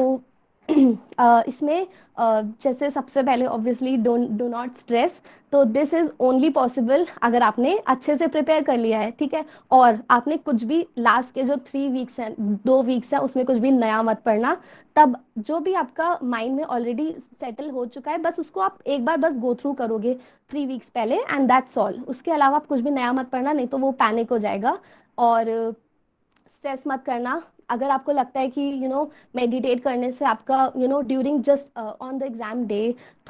Uh, इसमें uh, जैसे सबसे पहले ऑब्वियसली डो नॉट स्ट्रेस तो दिस इज ओनली पॉसिबल अगर आपने अच्छे से प्रिपेयर कर लिया है ठीक है और आपने कुछ भी लास्ट के जो थ्री वीक्स हैं दो वीक्स हैं उसमें कुछ भी नया मत पढ़ना तब जो भी आपका माइंड में ऑलरेडी सेटल हो चुका है बस उसको आप एक बार बस गो थ्रू करोगे थ्री वीक्स पहले एंड दैट्स ऑल उसके अलावा आप कुछ भी नया मत पढ़ना नहीं तो वो पैनिक हो जाएगा और स्ट्रेस मत करना अगर आपको लगता है कि यू नो मेडिटेट करने से आपका you know during just on the exam day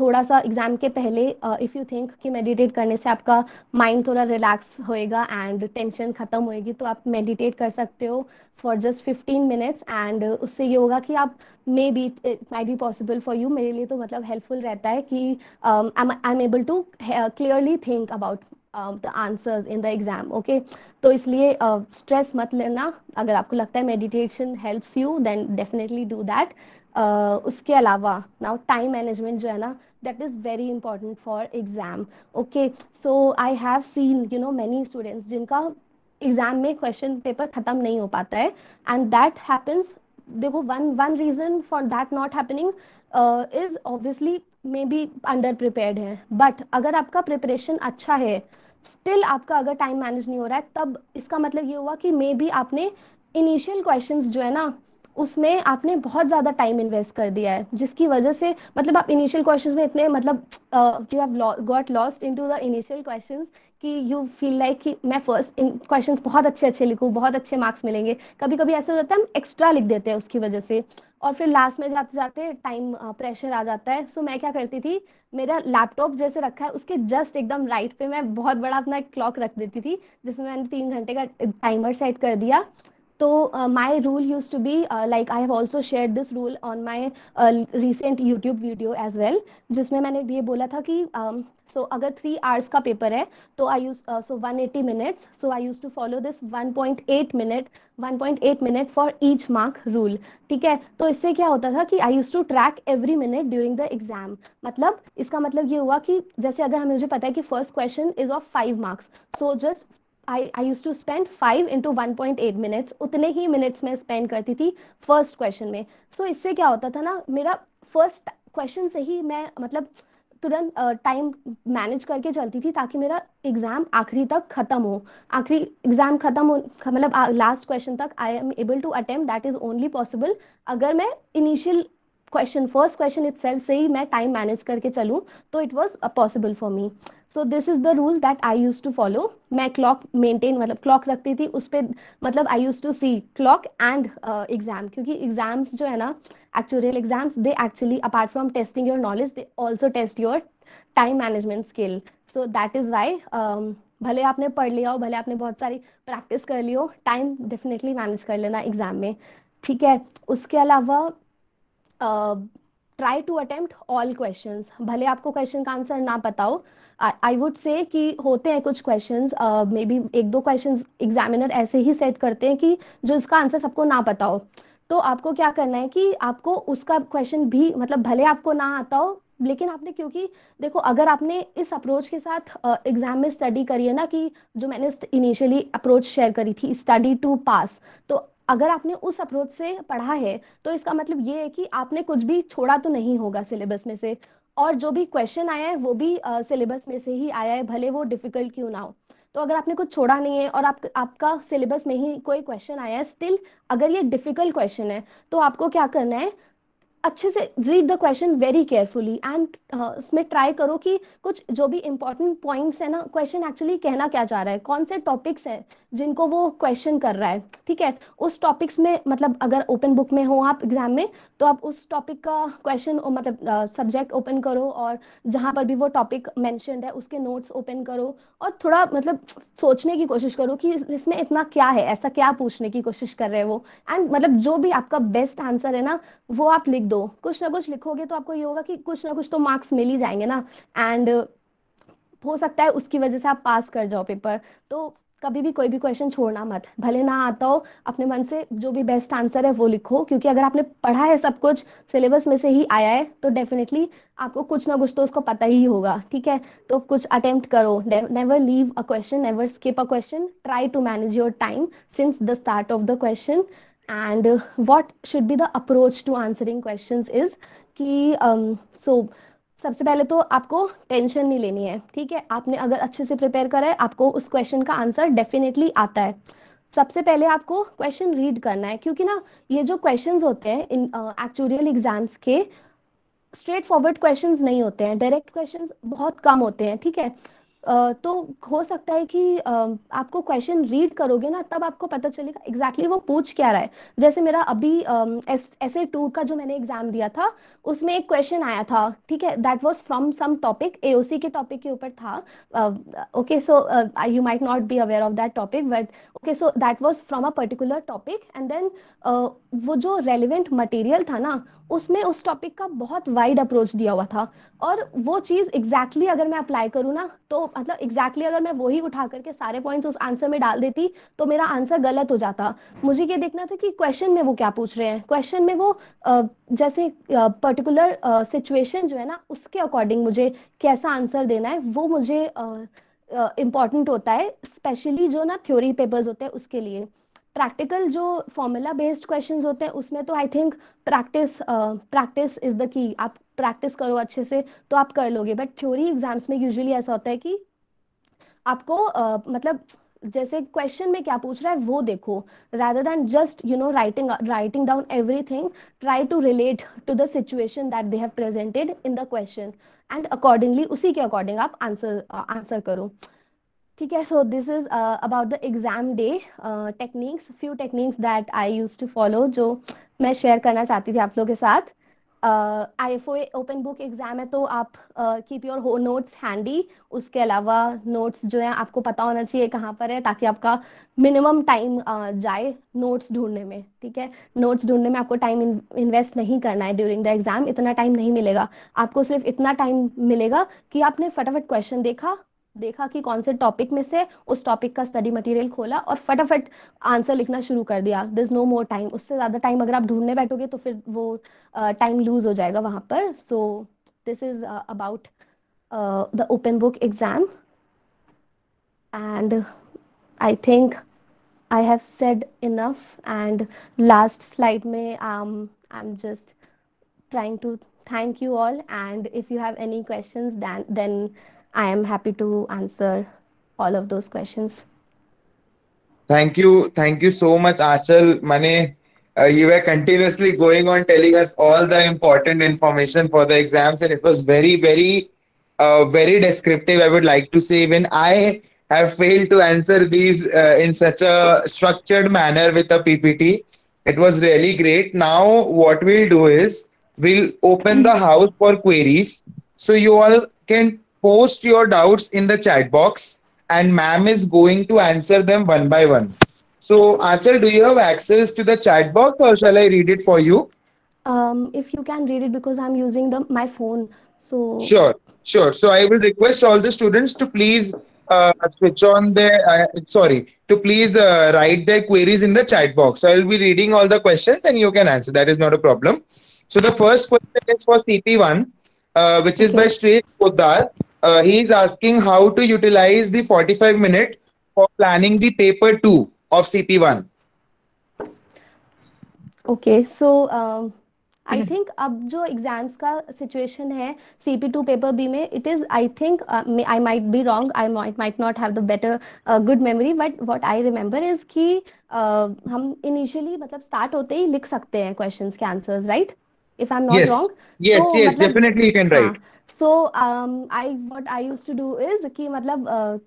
थोड़ा सा एग्जाम के पहले इफ़ यू थिंक कि मेडिटेट करने से आपका माइंड थोड़ा रिलैक्स होएगा एंड टेंशन खत्म होएगी तो आप मेडिटेट कर सकते हो for just fifteen minutes and उससे ये होगा कि आप maybe it might be possible for you मेरे लिए तो मतलब हेल्पफुल रहता है कि I am able to clearly think about the answers in the exam okay तो इसलिए स्ट्रेस uh, मत लेना अगर आपको लगता है meditation helps you then definitely do that उसके अलावा नाउ टाइम मैनेजमेंट जो है ना that is very important for exam okay so I have seen you know many students जिनका एग्जाम में क्वेश्चन पेपर खत्म नहीं हो पाता है एंड दैट हैपेंस देखो one one reason for that not happening is obviously maybe under prepare है but अगर आपका प्रिपरेशन अच्छा है स्टिल आपका अगर टाइम मैनेज नहीं हो रहा है तब इसका मतलब ये हुआ कि मे बी आपने इनिशियल क्वेश्चंस जो है ना उसमें आपने बहुत ज्यादा टाइम इन्वेस्ट कर दिया है जिसकी वजह से मतलब आप इनिशियल क्वेश्चंस में इतने मतलब you have got lost into the initial questions कि यू फील लाइक कि मैं फर्स्ट इन क्वेश्चन बहुत अच्छे अच्छे लिखूँ बहुत अच्छे मार्क्स मिलेंगे कभी कभी ऐसा हो जाता है हम एक्स्ट्रा लिख देते हैं उसकी वजह से और फिर लास्ट में जाते जाते टाइम प्रेशर आ जाता है सो मैं क्या करती थी मेरा लैपटॉप जैसे रखा है उसके जस्ट एकदम राइट पे मैं बहुत बड़ा अपना क्लॉक रख देती थी जिसमें मैंने तीन घंटे का टाइमर सेट कर दिया तो my rule use to be like I have also share this rule on my recent YouTube video as well जिसमें मैंने ये बोला था कि सो अगर थ्री आवर्स का पेपर है तो I use so 180 minutes so I use to follow this 1.8 minute 1.8 minute for each mark rule ठीक है तो इससे क्या होता था कि I use to track every minute during the exam मतलब इसका मतलब ये हुआ कि जैसे अगर हमें मुझे पता है कि first question is of five marks so just I I use to spend five into one point eight minutes उतने ही मिनट्स में स्पेंड करती थी फर्स्ट क्वेश्चन में सो so, इससे क्या होता था ना मेरा फर्स्ट क्वेश्चन से ही मैं मतलब तुरंत टाइम मैनेज करके चलती थी ताकि मेरा एग्जाम आखिरी तक खत्म हो आखिरी एग्जाम खत्म हो मतलब लास्ट क्वेश्चन तक I am able to attempt that is only possible अगर मैं initial question first question self से ही मैं टाइम मैनेज करके चलूँ तो it was possible for me so this is the rule that I use to follow मैं clock maintain मतलब क्लॉक रखती थी उस पर मतलब I use to see clock and exam क्योंकि एग्जाम्स जो है ना actuarial exams they actually apart from testing your knowledge they also test your time management skill so that is why um, भले आपने पढ़ लिया हो भले आपने बहुत सारी प्रैक्टिस कर ली हो टाइम डेफिनेटली मैनेज कर लेना एग्जाम में ठीक है उसके अलावा try to attempt all questions भले आपको क्वेश्चन का आंसर ना पता हो आई वुड से कि होते हैं कुछ क्वेश्चंस मे बी एक दो क्वेश्चंस एग्जामिनर ऐसे ही सेट करते हैं कि जो इसका आंसर सबको ना पता हो तो आपको क्या करना है कि आपको उसका क्वेश्चन भी मतलब भले आपको ना आता हो लेकिन आपने क्योंकि देखो अगर आपने इस अप्रोच के साथ एग्जाम में स्टडी करी है ना कि जो मैंने इनिशियली अप्रोच शेयर करी थी स्टडी टू पास तो अगर आपने उस अप्रोच से पढ़ा है तो इसका मतलब ये है कि आपने कुछ भी छोड़ा तो नहीं होगा सिलेबस में से और जो भी क्वेश्चन आया है वो भी सिलेबस में से ही आया है भले वो डिफिकल्ट क्यों ना हो तो अगर आपने कुछ छोड़ा नहीं है और आप आपका सिलेबस में ही कोई क्वेश्चन आया है स्टिल अगर ये डिफिकल्ट क्वेश्चन है तो आपको क्या करना है अच्छे से read the question very carefully and इसमें ट्राई करो कि कुछ जो भी इम्पोर्टेंट पॉइंट्स है ना क्वेश्चन एक्चुअली कहना क्या चाह रहा है कौन से टॉपिक्स है जिनको वो क्वेश्चन कर रहा है ठीक है उस टॉपिक्स में मतलब अगर ओपन बुक में हो आप एग्जाम में तो आप उस टॉपिक का क्वेश्चन मतलब सब्जेक्ट uh, ओपन करो और जहां पर भी वो टॉपिक मैंशनड है उसके नोट्स ओपन करो और थोड़ा मतलब सोचने की कोशिश करो कि इसमें इतना क्या है ऐसा क्या पूछने की कोशिश कर रहे हैं वो एंड मतलब जो भी आपका बेस्ट आंसर है ना वो आप लिख दो कुछ ना कुछ लिखोगे तो आपको ये होगा कि कुछ ना कुछ तो मार्क्स मिल ही जाएंगे ना एंड हो सकता है उसकी वजह से आप पास कर जाओ पेपर तो कभी भी कोई भी क्वेश्चन छोड़ना मत भले ना आता हो अपने मन से जो भी बेस्ट आंसर है वो लिखो क्योंकि अगर आपने पढ़ा है सब कुछ सिलेबस में से ही आया है तो डेफिनेटली आपको कुछ ना कुछ तो उसको पता ही होगा ठीक है तो कुछ अटेम्प्ट करो never leave a question never skip a question try to manage your time since the start of the question and uh, what should be the approach to answering questions is कि सो um, so, सबसे पहले तो आपको tension नहीं लेनी है ठीक है आपने अगर अच्छे से प्रिपेयर करा है आपको उस क्वेश्चन का आंसर डेफिनेटली आता है सबसे पहले आपको क्वेश्चन रीड करना है क्योंकि ना ये जो क्वेश्चंस होते हैं इन एक्चुअल uh, एग्जाम्स के स्ट्रेट फॉरवर्ड क्वेश्चंस नहीं होते हैं डायरेक्ट क्वेश्चंस बहुत कम होते हैं ठीक है तो हो सकता है कि आपको क्वेश्चन रीड करोगे ना तब आपको पता चलेगा एग्जैक्टली exactly वो पूछ क्या रहा है जैसे मेरा अभी एस ए टू का जो मैंने एग्जाम दिया था उसमें एक क्वेश्चन आया था ठीक है that was from some topic AOC के टॉपिक के ऊपर था okay so you might not be aware of that topic but okay so that was from a particular topic and then वो जो रेलिवेंट मटेरियल था ना उसमें उस टॉपिक का बहुत वाइड अप्रोच दिया हुआ था और वो चीज़ एग्जैक्टली exactly अगर मैं अप्लाई करूँ ना तो मतलब एग्जैक्टली exactly अगर मैं वही उठा करके सारे पॉइंट्स उस आंसर में डाल देती तो मेरा आंसर गलत हो जाता मुझे ये देखना था कि क्वेश्चन में वो क्या पूछ रहे हैं क्वेश्चन में वो जैसे पर्टिकुलर सिचुएशन जो है ना उसके अकॉर्डिंग मुझे कैसा आंसर देना है वो मुझे इम्पॉर्टेंट होता है स्पेशली जो ना थ्योरी पेपर्स होते हैं उसके लिए प्रैक्टिकल जो फॉर्मूला बेस्ड क्वेश्चन होते हैं उसमें तो I think practice practice is the key आप प्रैक्टिस करो अच्छे से तो आप कर लोगे बट थ्योरी एग्जाम्स में यूजली ऐसा होता है कि आपको uh, मतलब जैसे क्वेश्चन में क्या पूछ रहा है वो देखो rather than just you know writing writing down everything try to relate to the situation that they have presented in the question and accordingly उसी के अकॉर्डिंग आप आंसर आंसर करो ठीक है so this is about the exam day techniques few techniques that I use to follow जो मैं share करना चाहती थी आप लोगों के साथ I F O open book exam है तो आप कीप योर नोट्स हैंडी उसके अलावा नोट्स जो है आपको पता होना चाहिए कहाँ पर है ताकि आपका मिनिमम टाइम uh, जाए नोट्स ढूंढने में ठीक है नोट्स ढूंढने में आपको टाइम इन्वेस्ट नहीं करना है ड्यूरिंग द एग्जाम इतना टाइम नहीं मिलेगा आपको सिर्फ इतना टाइम मिलेगा कि आपने फटाफट क्वेश्चन देखा देखा कि कौन से टॉपिक में से उस टॉपिक का स्टडी मटेरियल खोला और फटाफट आंसर लिखना शुरू कर दिया दिस नो मोर टाइम उससे ज्यादा टाइम अगर आप ढूंढने बैठोगे तो फिर वो टाइम uh, लूज हो जाएगा वहां पर so this is about the open book exam and I think I have said enough and last slide में I am just trying to thank you all and if you have any question I am happy to answer all of those questions. Thank you. Thank you so much, Achal. Mane, uh, you were continuously going on telling us all the important information for the exams, and it was very, very, uh, very descriptive. I would like to say, when I have failed to answer these uh, in such a structured manner with a PPT, it was really great. Now, what we'll do is we'll open the house for queries. So, you all can post your doubts in the chat box and ma'am is going to answer them one by one. So Achal, do you have access to the chat box or shall I read it for you? Um, if you can read it because I'm using the my phone. So sure, sure. So I will request all the students to please uh, switch on their uh, sorry to please uh, write their queries in the chat box. So I'll be reading all the questions and you can answer. That is not a problem. So the first question is for CP1, uh, which okay. is by Street Kodar. uh, he is asking how to utilize the 45 minute for planning the paper 2 of cp1 okay so I um, think mm-hmm. अब जो exams का situation है CP two paper B में it is I think I might be wrong I might not have the better good memory but what I remember is कि uh, हम initially मतलब start होते ही लिख सकते हैं क्वेश्चन के answers right if i'm not yes. wrong yes so, yes matlab, definitely you can हाँ. write so um, i what i used to do is ki matlab मतलब, uh,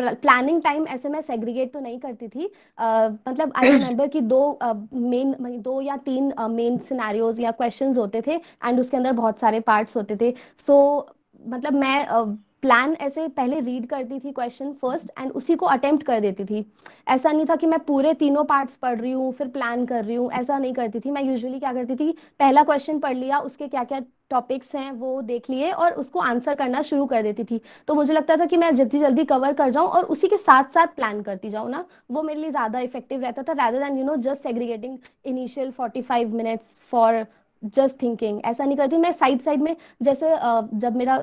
प्लानिंग टाइम ऐसे मैं सेग्रीगेट तो नहीं करती थी uh, मतलब I remember कि दो uh, मेन दो या तीन मेन uh, सिनेरियोज या क्वेश्चंस होते थे एंड उसके अंदर बहुत सारे पार्ट्स होते थे सो मतलब मैं प्लान ऐसे पहले रीड करती थी क्वेश्चन फर्स्ट एंड उसी को अटेम्प्ट कर देती थी ऐसा नहीं था कि मैं पूरे तीनों पार्ट्स पढ़ रही हूँ फिर प्लान कर रही हूँ ऐसा नहीं करती थी मैं यूजुअली क्या करती थी पहला क्वेश्चन पढ़ लिया उसके क्या क्या टॉपिक्स हैं वो देख लिए और उसको आंसर करना शुरू कर देती थी तो मुझे लगता था कि मैं जल्दी जल्दी कवर कर जाऊँ और उसी के साथ साथ प्लान करती जाऊँ ना वो मेरे लिए ज़्यादा इफेक्टिव रहता था rather than you know just segregating initial forty five minutes for just thinking ऐसा नहीं करती मैं साइड साइड में जैसे जब मेरा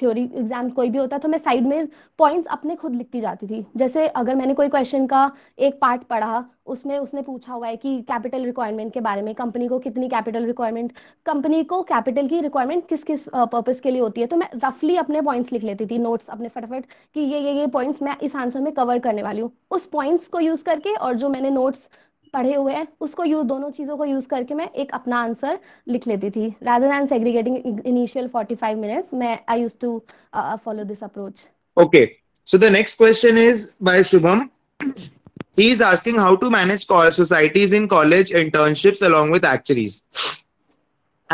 थ्योरी एग्जाम कोई भी होता तो मैं साइड में पॉइंट्स अपने खुद लिखती जाती थी जैसे अगर मैंने कोई क्वेश्चन का एक पार्ट पढ़ा उसमें उसने पूछा हुआ है कि कैपिटल रिक्वायरमेंट के बारे में कंपनी को कितनी कैपिटल रिक्वायरमेंट कंपनी को कैपिटल की रिक्वायरमेंट किस किस पर्पज के लिए होती है तो मैं रफली अपने पॉइंट्स लिख लेती थी नोट्स अपने फटाफट कि ये ये ये पॉइंट्स मैं इस आंसर में कवर करने वाली हूँ उस पॉइंट्स को यूज करके और जो मैंने नोट्स पढ़े हुए हैं उसको यूज दोनों चीजों को यूज करके मैं एक अपना आंसर लिख लेती थी rather than segregating initial 45 minutes मैं I used to follow this approach okay so the next question is by Shubham he is asking how to manage societies in college internships along with actuaries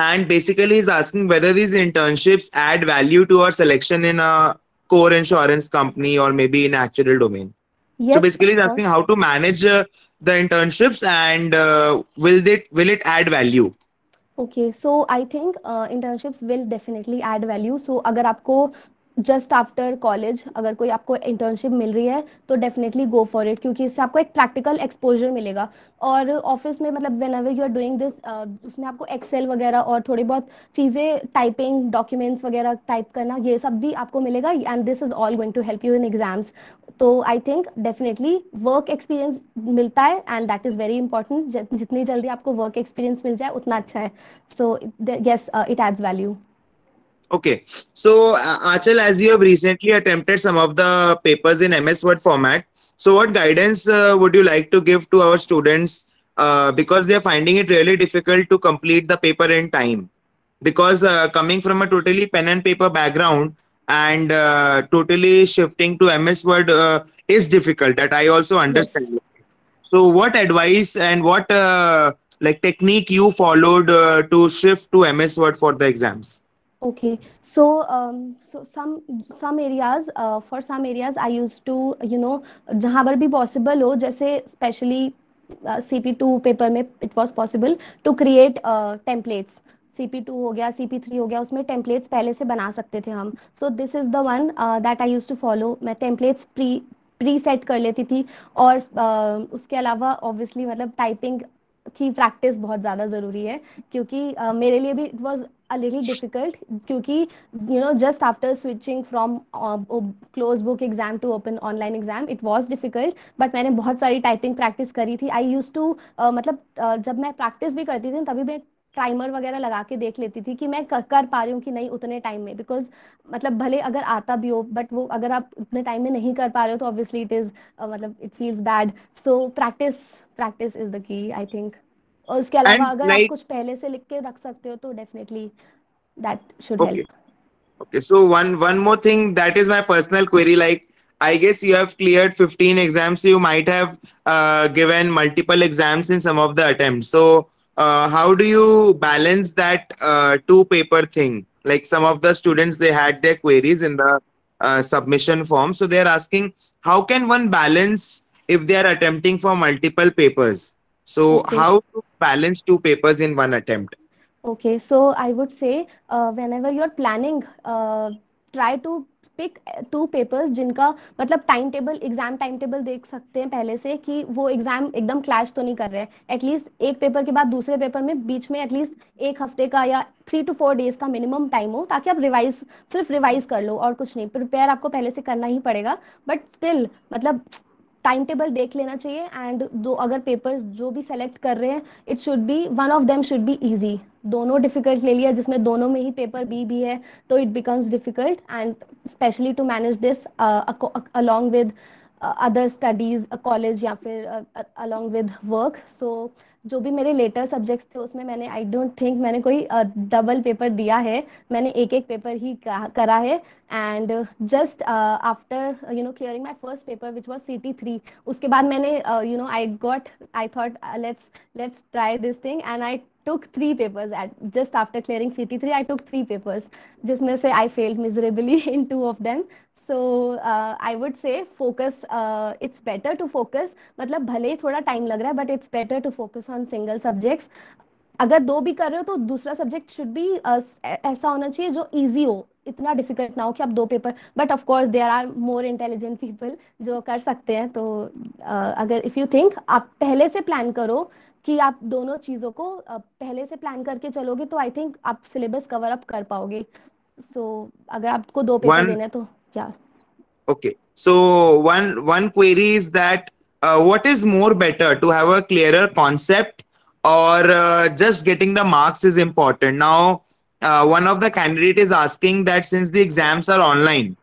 and basically he's asking whether these internships add value to our selection in a core insurance company or maybe in actuarial domain yes, so basically he's asking how to manage uh, the internships and uh, will they will it add value Okay, so I think uh, internships will definitely add value. So agar आपको just after college अगर कोई आपको internship मिल रही है तो definitely go for it क्योंकि इससे आपको एक प्रैक्टिकल एक्सपोजर मिलेगा और ऑफिस में मतलब whenever you are doing this उसमें आपको एक्सेल वगैरह और थोड़ी बहुत चीज़ें टाइपिंग डॉक्यूमेंट्स वगैरह टाइप करना ये सब भी आपको मिलेगा and this is all going to help you in exams तो I think definitely work experience मिलता है and that is very important जितनी जल्दी आपको वर्क एक्सपीरियंस मिल जाए उतना अच्छा है so yes it adds value Okay, so Achal, as you have recently attempted some of the papers in MS Word format, so what guidance uh, would you like to give to our students uh, because they are finding it really difficult to complete the paper in time? Because uh, coming from a totally pen and paper background and uh, totally shifting to MS Word uh, is difficult. That I also understand. Yes. So, what advice and what like technique you followed to shift to MS Word for the exams? okay so um, so some some areas uh, for some areas i used to you know जहाँ पर भी possible हो जैसे specially uh, CP2 paper में it was possible to create templates CP2 हो गया CP3 हो गया उसमें टेम्पलेट्स पहले से बना सकते थे हम so this is the one that I use to follow मैं टेम्पलेट्स प्री प्री सेट कर लेती थी और uh, उसके अलावा ऑब्वियसली मतलब टाइपिंग की प्रैक्टिस बहुत ज़्यादा ज़रूरी है क्योंकि uh, मेरे लिए भी it was a little difficult क्योंकि you know just after switching from close book exam to open online exam it was difficult but मैंने बहुत सारी टाइपिंग प्रैक्टिस करी थी आई यूज टू मतलब uh, जब मैं प्रैक्टिस भी करती थी तभी मैं टाइमर वगैरह लगा के देख लेती थी कि मैं कर, कर पा रही हूँ कि नहीं उतने टाइम में बिकॉज मतलब भले अगर आता भी हो बट वो अगर आप उतने टाइम में नहीं कर पा रहे हो तो ऑब्वियसली इट इज मतलब it feels bad so practice practice is the key I think और उसके अलावा अगर like, आप कुछ पहले से लिख के रख सकते हो तो definitely that should help okay so one one more thing that is my personal query like i guess you have cleared 15 exams you might have uh, given multiple exams in some of the attempts so uh, how do you balance that uh, two paper thing like some of the students they had their queries in the uh, submission form so they are asking how can one balance if they are attempting for multiple papers so okay. how to balance two papers in one attempt okay so i would say uh, whenever you're planning uh, try to pick two papers जिनका मतलब time table exam time table देख सकते हैं पहले से कि वो exam एकदम क्लैश तो नहीं कर रहे हैं एटलीस्ट एक पेपर के बाद दूसरे पेपर में बीच में एटलीस्ट एक हफ्ते का या थ्री टू फोर डेज का मिनिमम टाइम हो ताकि आप रिवाइज सिर्फ रिवाइज कर लो और कुछ नहीं प्रिपेयर आपको पहले से करना ही पड़ेगा बट स्टिल मतलब टाइम टेबल देख लेना चाहिए एंड दो अगर पेपर्स जो भी सेलेक्ट कर रहे हैं it should be one of them should be easy दोनों डिफिकल्ट ले लिया जिसमें दोनों में ही पेपर बी भी है तो it becomes difficult and specially to manage this along with other studies college या फिर अलॉन्ग विद वर्क सो जो भी मेरे लेटर सब्जेक्ट्स थे उसमें मैंने आई डोंट थिंक मैंने कोई डबल uh, पेपर दिया है मैंने एक एक पेपर ही करा है and just after you know clearing my first paper which was C T three उसके बाद मैंने you know I got I thought let's let's try this thing and I took three papers at just after clearing CT3 I took three papers जिसमें से I failed miserably in two of them so I would say focus it's better to focus मतलब भले ही थोड़ा time लग रहा है but it's better to focus on single subjects अगर दो भी कर रहे हो तो दूसरा सब्जेक्ट शुड भी ऐसा होना चाहिए जो इजी हो इतना डिफिकल्ट ना हो कि आप दो paper but of course are more intelligent people जो कर सकते हैं तो uh, अगर इफ यू थिंक आप पहले से प्लान करो कि आप दोनों चीजों को uh, पहले से प्लान करके चलोगे तो आई थिंक आप सिलेबस कवर अप कर पाओगे सो so, अगर आपको दो पेपर देने तो yeah okay so one one query is that uh, what is more better to have a clearer concept or uh, just getting the marks is important now uh, one of the candidate is asking that since the exams are online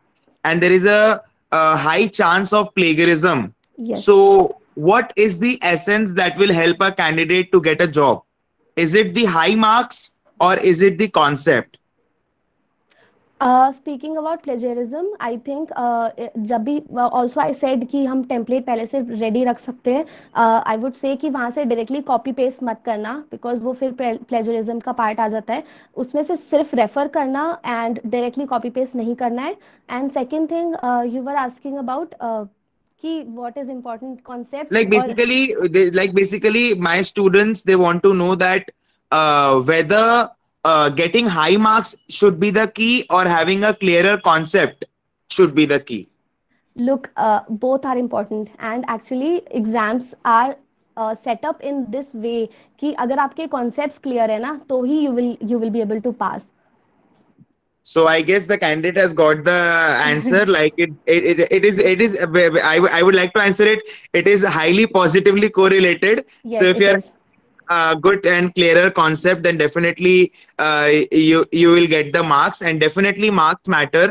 and there is a, a high chance of plagiarism yes. so what is the essence that will help a candidate to get a job is it the high marks or is it the concept speaking about plagiarism I think जब भी also I said कि हम template पहले से ready रख सकते हैं आई would से कि वहाँ से डायरेक्टली कॉपी पेस्ट मत करना बिकॉज वो फिर प्लेजरिज्म का पार्ट आ जाता है उसमें से सिर्फ रेफर करना एंड डायरेक्टली कॉपी पेस्ट नहीं करना है and second thing you are asking about कि what is important concept like basically like basically my students they want to know that whether Uh, getting high marks should be the key or having a clearer concept should be the key look uh, both are important and actually exams are uh, set up in this way. कि अगर आपके concepts clear है ना तो ही you will you will So I guess the candidate has got the answer. like it, it is, it is. I, would like to answer it. It is highly positively correlated. Yes, uh, good and clearer concept then definitely uh, you you will get the marks and definitely marks matter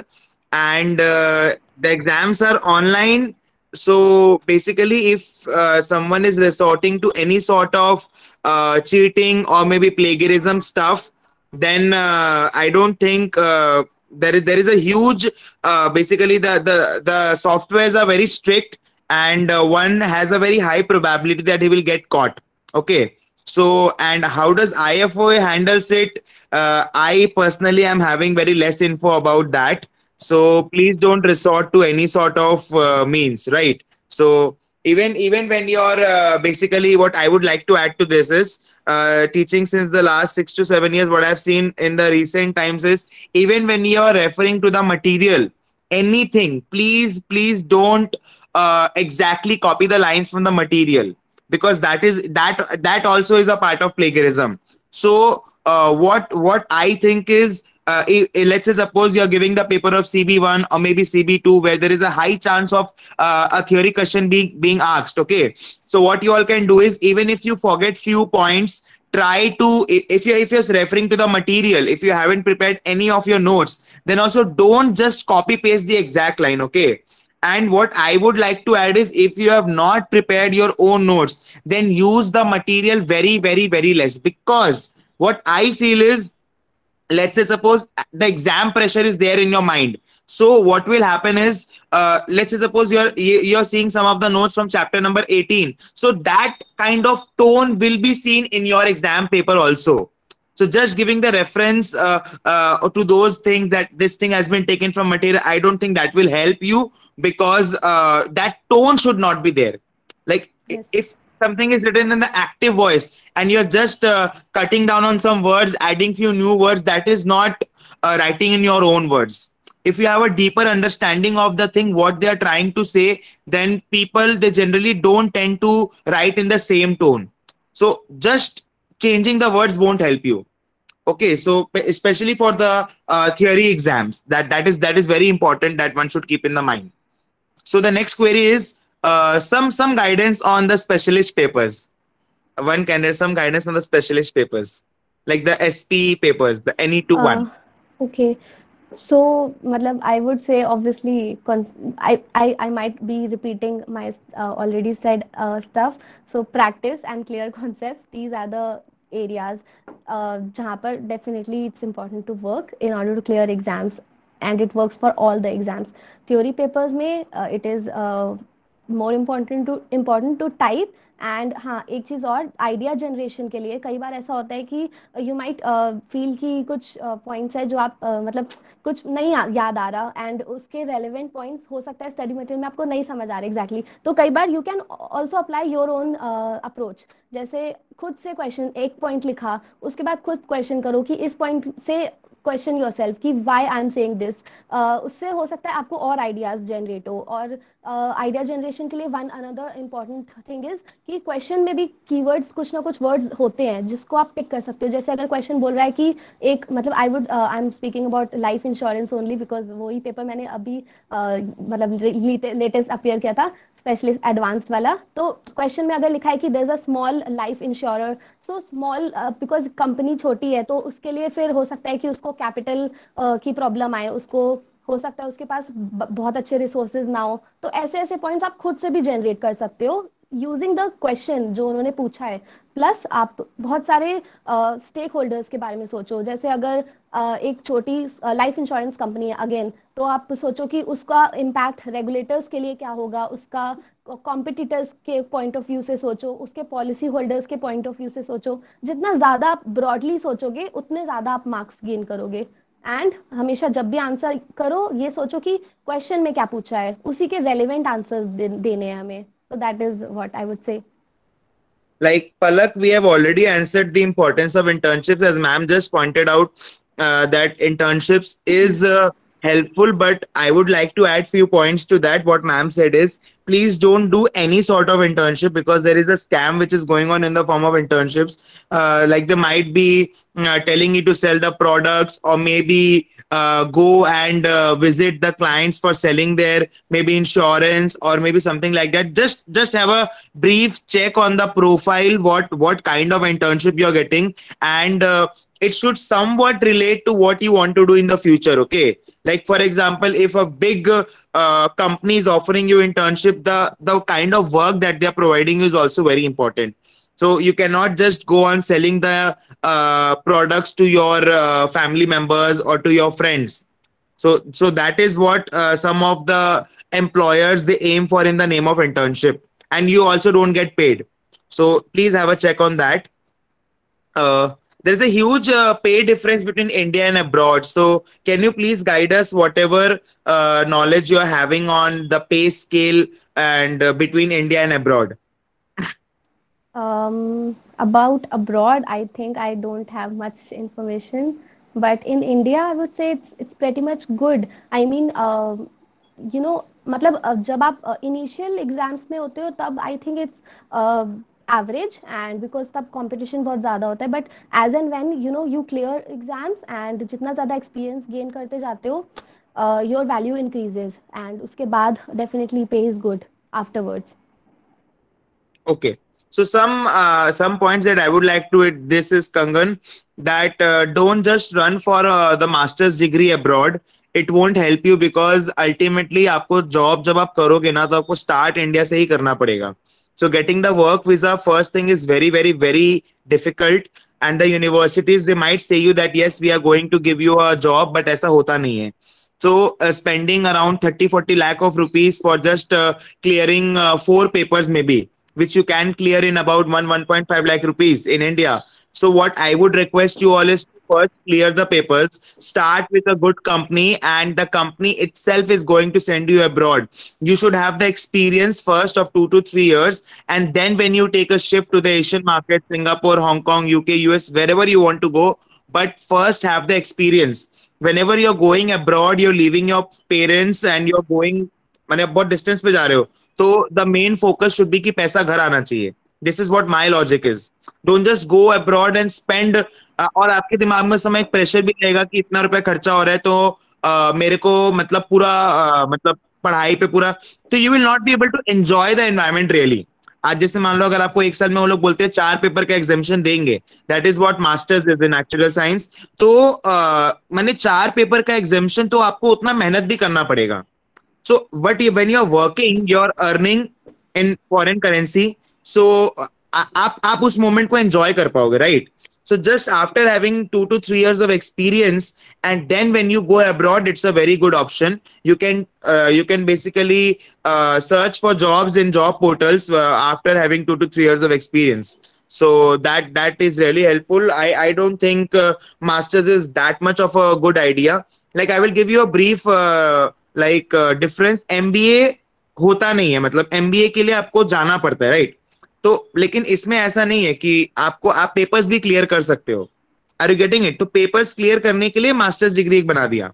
and uh, the exams are online so basically if uh, someone is resorting to any sort of uh, cheating or maybe plagiarism stuff then uh, i don't think uh, there is there is a huge uh, basically the the the softwares are very strict and uh, one has a very high probability that he will get caught okay so and how does ifo handles it uh, i personally am having very less info about that so please don't resort to any sort of uh, means right so even even when you're uh, basically what i would like to add to this is uh, teaching since the last six to seven years what i've seen in the recent times is even when you're referring to the material anything please please don't uh, exactly copy the lines from the material because that is that that also is a part of plagiarism so uh, what what i think is uh, let's say suppose you're giving the paper of CB1 or maybe CB2 where there is a high chance of uh, a theory question being being asked. Okay, so what you all can do is even if you forget few points, try to if you if you're referring to the material, if you haven't prepared any of your notes, then also don't just copy paste the exact line. Okay, and what I would like to add is if you have not prepared your own notes, then use the material very, very, very less. Because what I feel is, let's say, suppose uh, the exam pressure is there in your mind. So what will happen is, uh, let's say suppose you're you're seeing some of the notes from chapter number 18. So that kind of tone will be seen in your exam paper also. So just giving the reference uh, uh, to those things that this thing has been taken from material, I don't think that will help you because uh, that tone should not be there. Like yes. if something is written in the active voice and you're just uh, cutting down on some words, adding few new words, that is not uh, writing in your own words if you have a deeper understanding of the thing what they are trying to say then people they generally don't tend to write in the same tone so just changing the words won't help you okay so especially for the uh, theory exams that that is that is very important that one should keep in the mind so the next query is uh, some some guidance on the specialist papers one can get some guidance on the specialist papers like the sp papers the any two uh, one okay so matlab, i would say obviously I, I i might be repeating my uh, already said uh, stuff so practice and clear concepts these are the areas uh, definitely it's important to work in order to clear exams and it works for all the exams theory papers may uh, it is uh, more important to important to type and हाँ एक चीज़ और idea generation के लिए कई बार ऐसा होता है कि यू माइट फील कि कुछ पॉइंट्स uh, है जो आप uh, मतलब कुछ नहीं आ, याद आ रहा एंड उसके रेलिवेंट पॉइंट्स हो सकता है स्टडी मटेरियल में आपको नहीं समझ आ रहा एग्जैक्टली exactly. तो कई बार you can also apply your own approach जैसे खुद से क्वेश्चन एक पॉइंट लिखा उसके बाद खुद क्वेश्चन करो कि इस पॉइंट से क्वेश्चन योर सेल्फ की why I am saying this उससे हो सकता है आपको और आइडियाज जनरेट हो और आइडिया uh, जनरेशन के लिए one another important thing is कि क्वेश्चन में भी कीवर्ड्स कुछ ना कुछ वर्ड्स होते हैं जिसको आप पिक कर सकते हो जैसे अगर क्वेश्चन बोल रहा है कि एक मतलब I would I am speaking about life insurance only because वही पेपर मैंने अभी uh, मतलब लेटेस्ट अपियर किया था स्पेशलिस्ट एडवांस वाला तो क्वेश्चन में अगर लिखा है कि there is a small life insurer so small because company छोटी है तो उसके लिए फिर हो सकता है कि उसको कैपिटल uh, की प्रॉब्लम आए उसको हो सकता है उसके पास बहुत अच्छे रिसोर्सेज ना हो तो ऐसे ऐसे पॉइंट्स आप खुद से भी जनरेट कर सकते हो यूजिंग द क्वेश्चन जो उन्होंने पूछा है प्लस आप बहुत सारे स्टेक uh, होल्डर्स के बारे में सोचो जैसे अगर uh, एक छोटी लाइफ इंश्योरेंस कंपनी है अगेन तो आप सोचो कि उसका इम्पैक्ट रेगुलेटर्स के लिए क्या होगा उसका कॉम्पिटिटर्स के पॉइंट ऑफ व्यू से सोचो उसके पॉलिसी होल्डर्स के पॉइंट ऑफ व्यू से सोचो जितना ज़्यादा आप ब्रॉडली सोचोगे उतने ज़्यादा आप मार्क्स गेन करोगे एंड हमेशा जब भी आंसर करो ये सोचो कि क्वेश्चन में क्या पूछा है उसी के रेलिवेंट आंसर्स देने हैं हमें so that is what i would say like palak we have already answered the importance of internships as ma'am just pointed out uh, that internships is uh, helpful but i would like to add few points to that what ma'am said is please don't do any sort of internship because there is a scam which is going on in the form of internships uh, like they might be uh, telling you to sell the products or maybe uh, go and uh, visit the clients for selling their maybe insurance or maybe something like that just just have a brief check on the profile what what kind of internship you're getting and uh, it should somewhat relate to what you want to do in the future okay like for example if a big uh, uh, company is offering you internship the the kind of work that they are providing is also very important so you cannot just go on selling the uh, products to your uh, family members or to your friends so so that is what uh, some of the employers they aim for in the name of internship and you also don't get paid so please have a check on that uh there's a huge uh, pay difference between India and abroad. So, can you please guide us whatever uh, knowledge you are having on the pay scale and uh, between India and abroad? Um, about abroad, I think I don't have much information, but in India, I would say it's it's pretty much good. I mean, um, you know, मतलब जब आप initial exams में होते हो तब I think it's average and because तब competition बहुत ज़्यादा होता है but age and when you know you clear exams and जितना ज़्यादा एक्सपीरियंस गेन करते जाते हो योर वैल्यू इंक्रीजेज एंड उसके बाद definitely pay is good afterwards Okay. So some uh, some points that I would like to it. This is Kangan that uh, don't just run for uh, the master's degree abroad. It won't help you because ultimately आपको job जब आप करोगे ना तो आपको start India से ही करना पड़ेगा So getting the work visa first thing is very, very, very difficult. And the universities, they might say you that, yes, we are going to give you a job, but aisa hota nahi hai. So uh, spending around 30, 40 lakh of rupees for just uh, clearing uh, four papers maybe, which you can clear in about one, 1.5 lakh rupees in India. So what I would request you all is first clear the papers start with a good company and the company itself is going to send you abroad you should have the experience first of 2 to 3 years and then when you take a shift to the asian market singapore hong kong uk us wherever you want to go but first have the experience whenever you're going abroad you're leaving your parents and you're going मैंने बहुत distance पे जा रहे हो तो the main focus should be कि पैसा घर आना चाहिए this is what my logic is don't just go abroad and spend और आपके दिमाग में समय एक प्रेशर भी रहेगा कि इतना रुपया खर्चा हो रहा है तो आ, मेरे को मतलब पूरा मतलब पढ़ाई पे पूरा तो you will not be able to enjoy the environment really आज जैसे मान लो अगर आपको एक साल में वो लोग बोलते हैं चार पेपर का एग्जामिशन देंगे that is what masters is in actual science तो मैंने चार पेपर का एग्जामिशन तो आपको उतना मेहनत भी करना पड़ेगा so but when you are working you are earning in foreign currency so आप आप उस मोमेंट को एंजॉय कर पाओगे right right? So just after having two to three years of experience, and then when you go abroad, it's a very good option. You can uh, you can basically uh, search for jobs in job portals uh, after having two to three years of experience. So that that is really helpful. I I don't think uh, masters is that much of a good idea. Like I will give you a brief uh, like uh, difference. MBA होता नहीं है मतलब MBA के लिए आपको जाना पड़ता है right. तो लेकिन इसमें ऐसा नहीं है कि आपको आप पेपर्स भी क्लियर कर सकते हो आर यू गेटिंग इट तो पेपर्स क्लियर करने के लिए मास्टर्स डिग्री एक बना दिया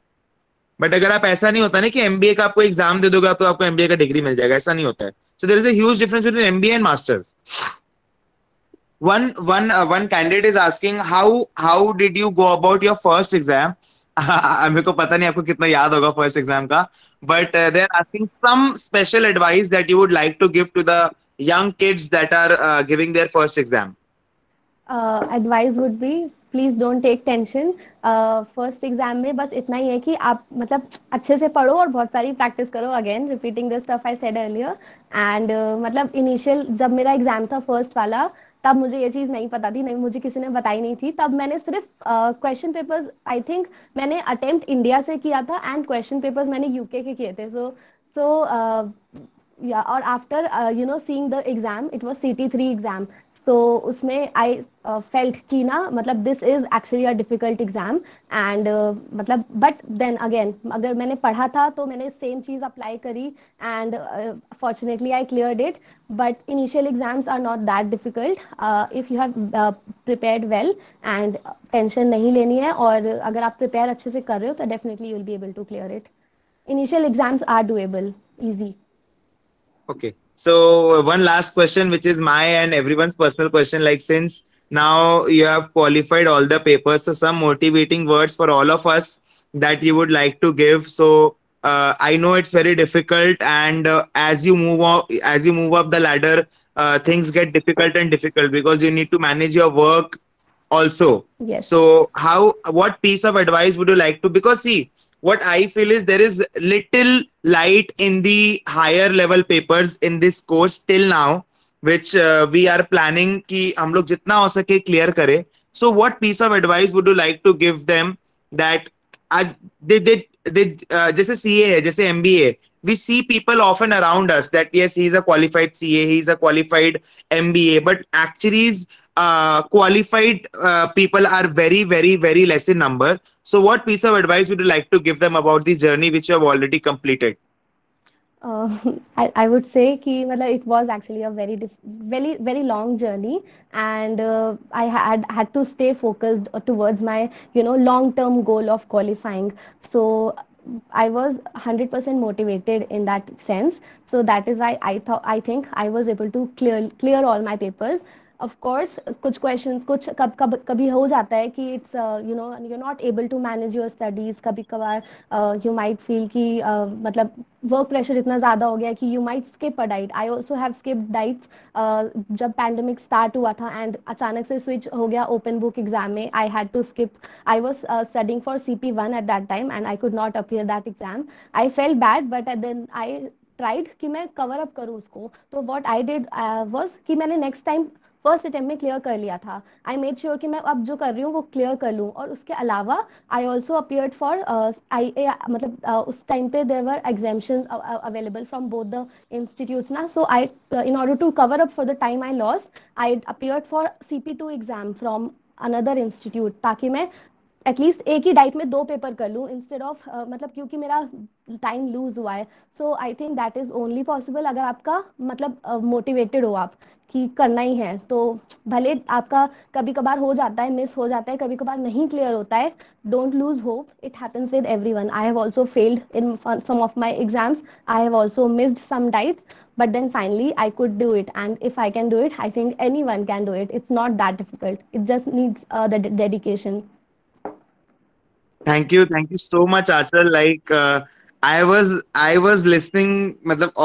बट अगर आप ऐसा नहीं होता ना कि एमबीए का आपको एग्जाम दे दोगे तो आपको एमबीए का डिग्री मिल जाएगा ऐसा नहीं होता है so there is a difference between MBA and masters one one one candidate is asking how how did you go about your first exam मेरे को पता नहीं आपको कितना याद होगा फर्स्ट एग्जाम का but they're asking some special advice that you would like to give to the young kids that are uh, giving their first exam? Uh, advice would be please don't take tension first exam में बस इतना ही है कि आप मतलब अच्छे से पढ़ो और बहुत सारी प्रैक्टिस करो again repeating the stuff I said earlier and मतलब इनिशियल जब मेरा एग्जाम था फर्स्ट वाला तब मुझे ये चीज़ नहीं पता थी नहीं मुझे किसी ने बताई नहीं थी तब मैंने सिर्फ क्वेश्चन पेपर्स आई थिंक मैंने अटेम्प्ट इंडिया से किया था एंड क्वेश्चन पेपर्स मैंने यूके के किए थे सो सो uh, या और after you know seeing the exam it was CT three exam so उसमें आई फेल्ट uh, कि ना मतलब this is actually a difficult exam and मतलब बट देन अगेन अगर मैंने पढ़ा था तो मैंने सेम चीज अप्लाई करी and fortunately I clear it but initial exams are not that difficult if you have prepared well and tension नहीं लेनी है और अगर आप प्रिपेयर अच्छे से कर रहे हो तो definitely you will be able to clear it initial exams are doable easy Okay. So uh, one last question, which is my and everyone's personal question. Like since now you have qualified all the papers, so some motivating words for all of us that you would like to give. So uh, I know it's very difficult, and uh, as you move up, as you move up the ladder, uh, things get difficult and difficult because you need to manage your work also. Yes. So how? What piece of advice would you like to? Because see, what I feel is there is little light in the higher level papers in this course till now, which uh, we are planning कि हम लोग जितना हो सके clear करें. So what piece of advice would you like to give them that they did they uh, जैसे CA है MBA we see people often around us that yes he's a qualified CA he's a qualified MBA but actually uh, qualified uh, people are very, very, very less in number. So, what piece of advice would you like to give them about the journey which you have already completed? Uh, I, I would say ki, well, it was actually a very diff- very very long journey and uh, I had had to stay focused uh, towards my you know long term goal of qualifying so I was 100% motivated in that sense so that is why I thought I think I was able to clear clear all my papers of course कुछ questions कुछ कब कब कभी हो जाता है कि it's you know you not able to manage your studies कभी कभार यू माइट फील कि uh, मतलब वर्क प्रेशर इतना ज़्यादा हो गया कि you might skip a diet I also have skip diets जब पैंडमिक स्टार्ट हुआ था एंड अचानक से स्विच हो गया ओपन बुक एग्जाम में I had to skip I was studying for C P one at that time and I could not appear that exam I felt bad but then I tried कि मैं cover up करूँ उसको तो what I did was कि मैंने next time first attempt में clear कर लिया था आई मेड श्योर कि मैं अब जो कर रही हूँ वो क्लियर कर लूँ और उसके अलावा I also appear for I मतलब uh, उस टाइम पे there were examination available from both the institute ना so I in order to cover up for the time I lost I appear for C P two exam from another institute ताकि मैं at least एक ही diet में दो paper कर लूँ instead of uh, मतलब क्योंकि मेरा टाइम लूज हुआ है so I think that is only possible अगर आपका मतलब मोटिवेटेड uh, हो आप कि करना ही है तो भले आपका कभी कभार हो जाता है मिस हो जाता है कभी कभार नहीं क्लियर होता है don't lose hope it happens with every I have also failed in some of my exams I have also missed some diets but then finally I could do it and if I can do it I think any can do it it's not that difficult it just needs dedication thank you thank you so much आचर like I was I was listening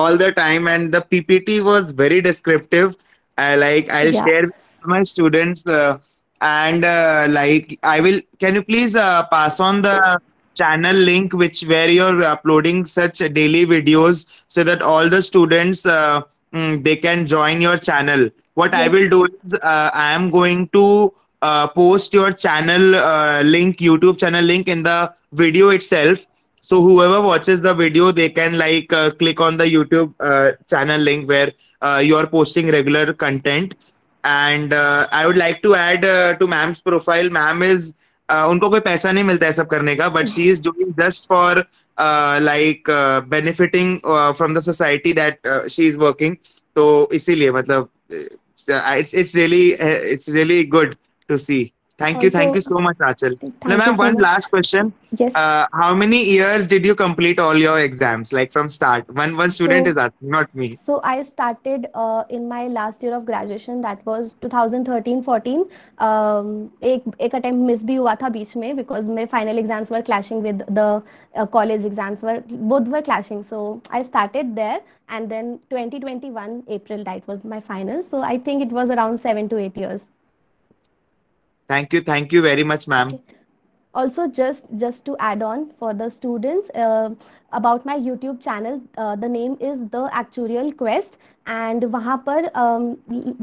all the time and the PPT was very descriptive. I like I'll yeah. share with my students uh, and uh, like I will. Can you please uh, pass on the channel link which where you're uploading such daily videos so that all the students uh, mm, they can join your channel. What yes. I will do is uh, I am going to uh, post your channel link, YouTube channel link in the video itself So whoever watches the video, they can like uh, click on the YouTube uh, channel link where uh, you are posting regular content. And uh, I would like to add uh, to ma'am's profile. ma'am is उनको कोई पैसा नहीं मिलता है सब करने का but she is doing just for like benefiting from the society that she is working तो इसीलिए मतलब it's it's really it's really good to see Thank you, thank you so much, Rachel. Now, ma'am, one last question. Yes. Uh, how many years did you complete all your exams, like from start? One one student so, is asking, not me. So I started uh, in my last year of graduation. That was 2013-14. Um, एक एक attempt miss भी हुआ था बीच में because my final exams were clashing with the uh, college exams were both were clashing. So I started there and then 2021 April that was my final. So I think it was around seven to eight years thank you thank you very much ma'am okay. also just just to add on for the students uh, about my YouTube channel the name is the actuarial quest and वहाँ पर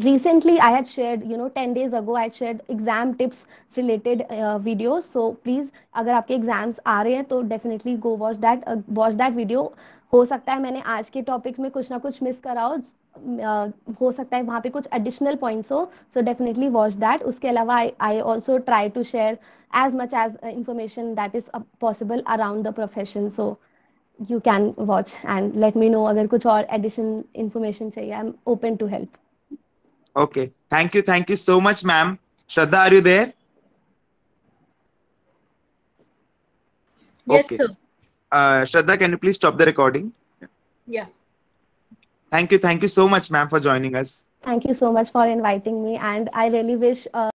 recently I had share you know ten days ago I share exam tips related video so please अगर आपके exams आ रहे हैं तो definitely go watch that watch that video हो सकता है मैंने आज के टॉपिक में कुछ ना कुछ मिस कराओ uh, हो सकता है वहाँ पे कुछ एडिशनल पॉइंट्स हो सो डेफिनेटली वॉच दैट उसके अलावा I also try to share as much as information that is possible around the profession so you can watch and let me know other कुछ or additional information say I'm open to help. Okay, thank you, thank you so much, ma'am. Shraddha, are you there? Yes, okay. sir. Uh, Shraddha, can you please stop the recording? Yeah. Thank you, thank you so much, ma'am, for joining us. Thank you so much for inviting me, and I really wish. Uh,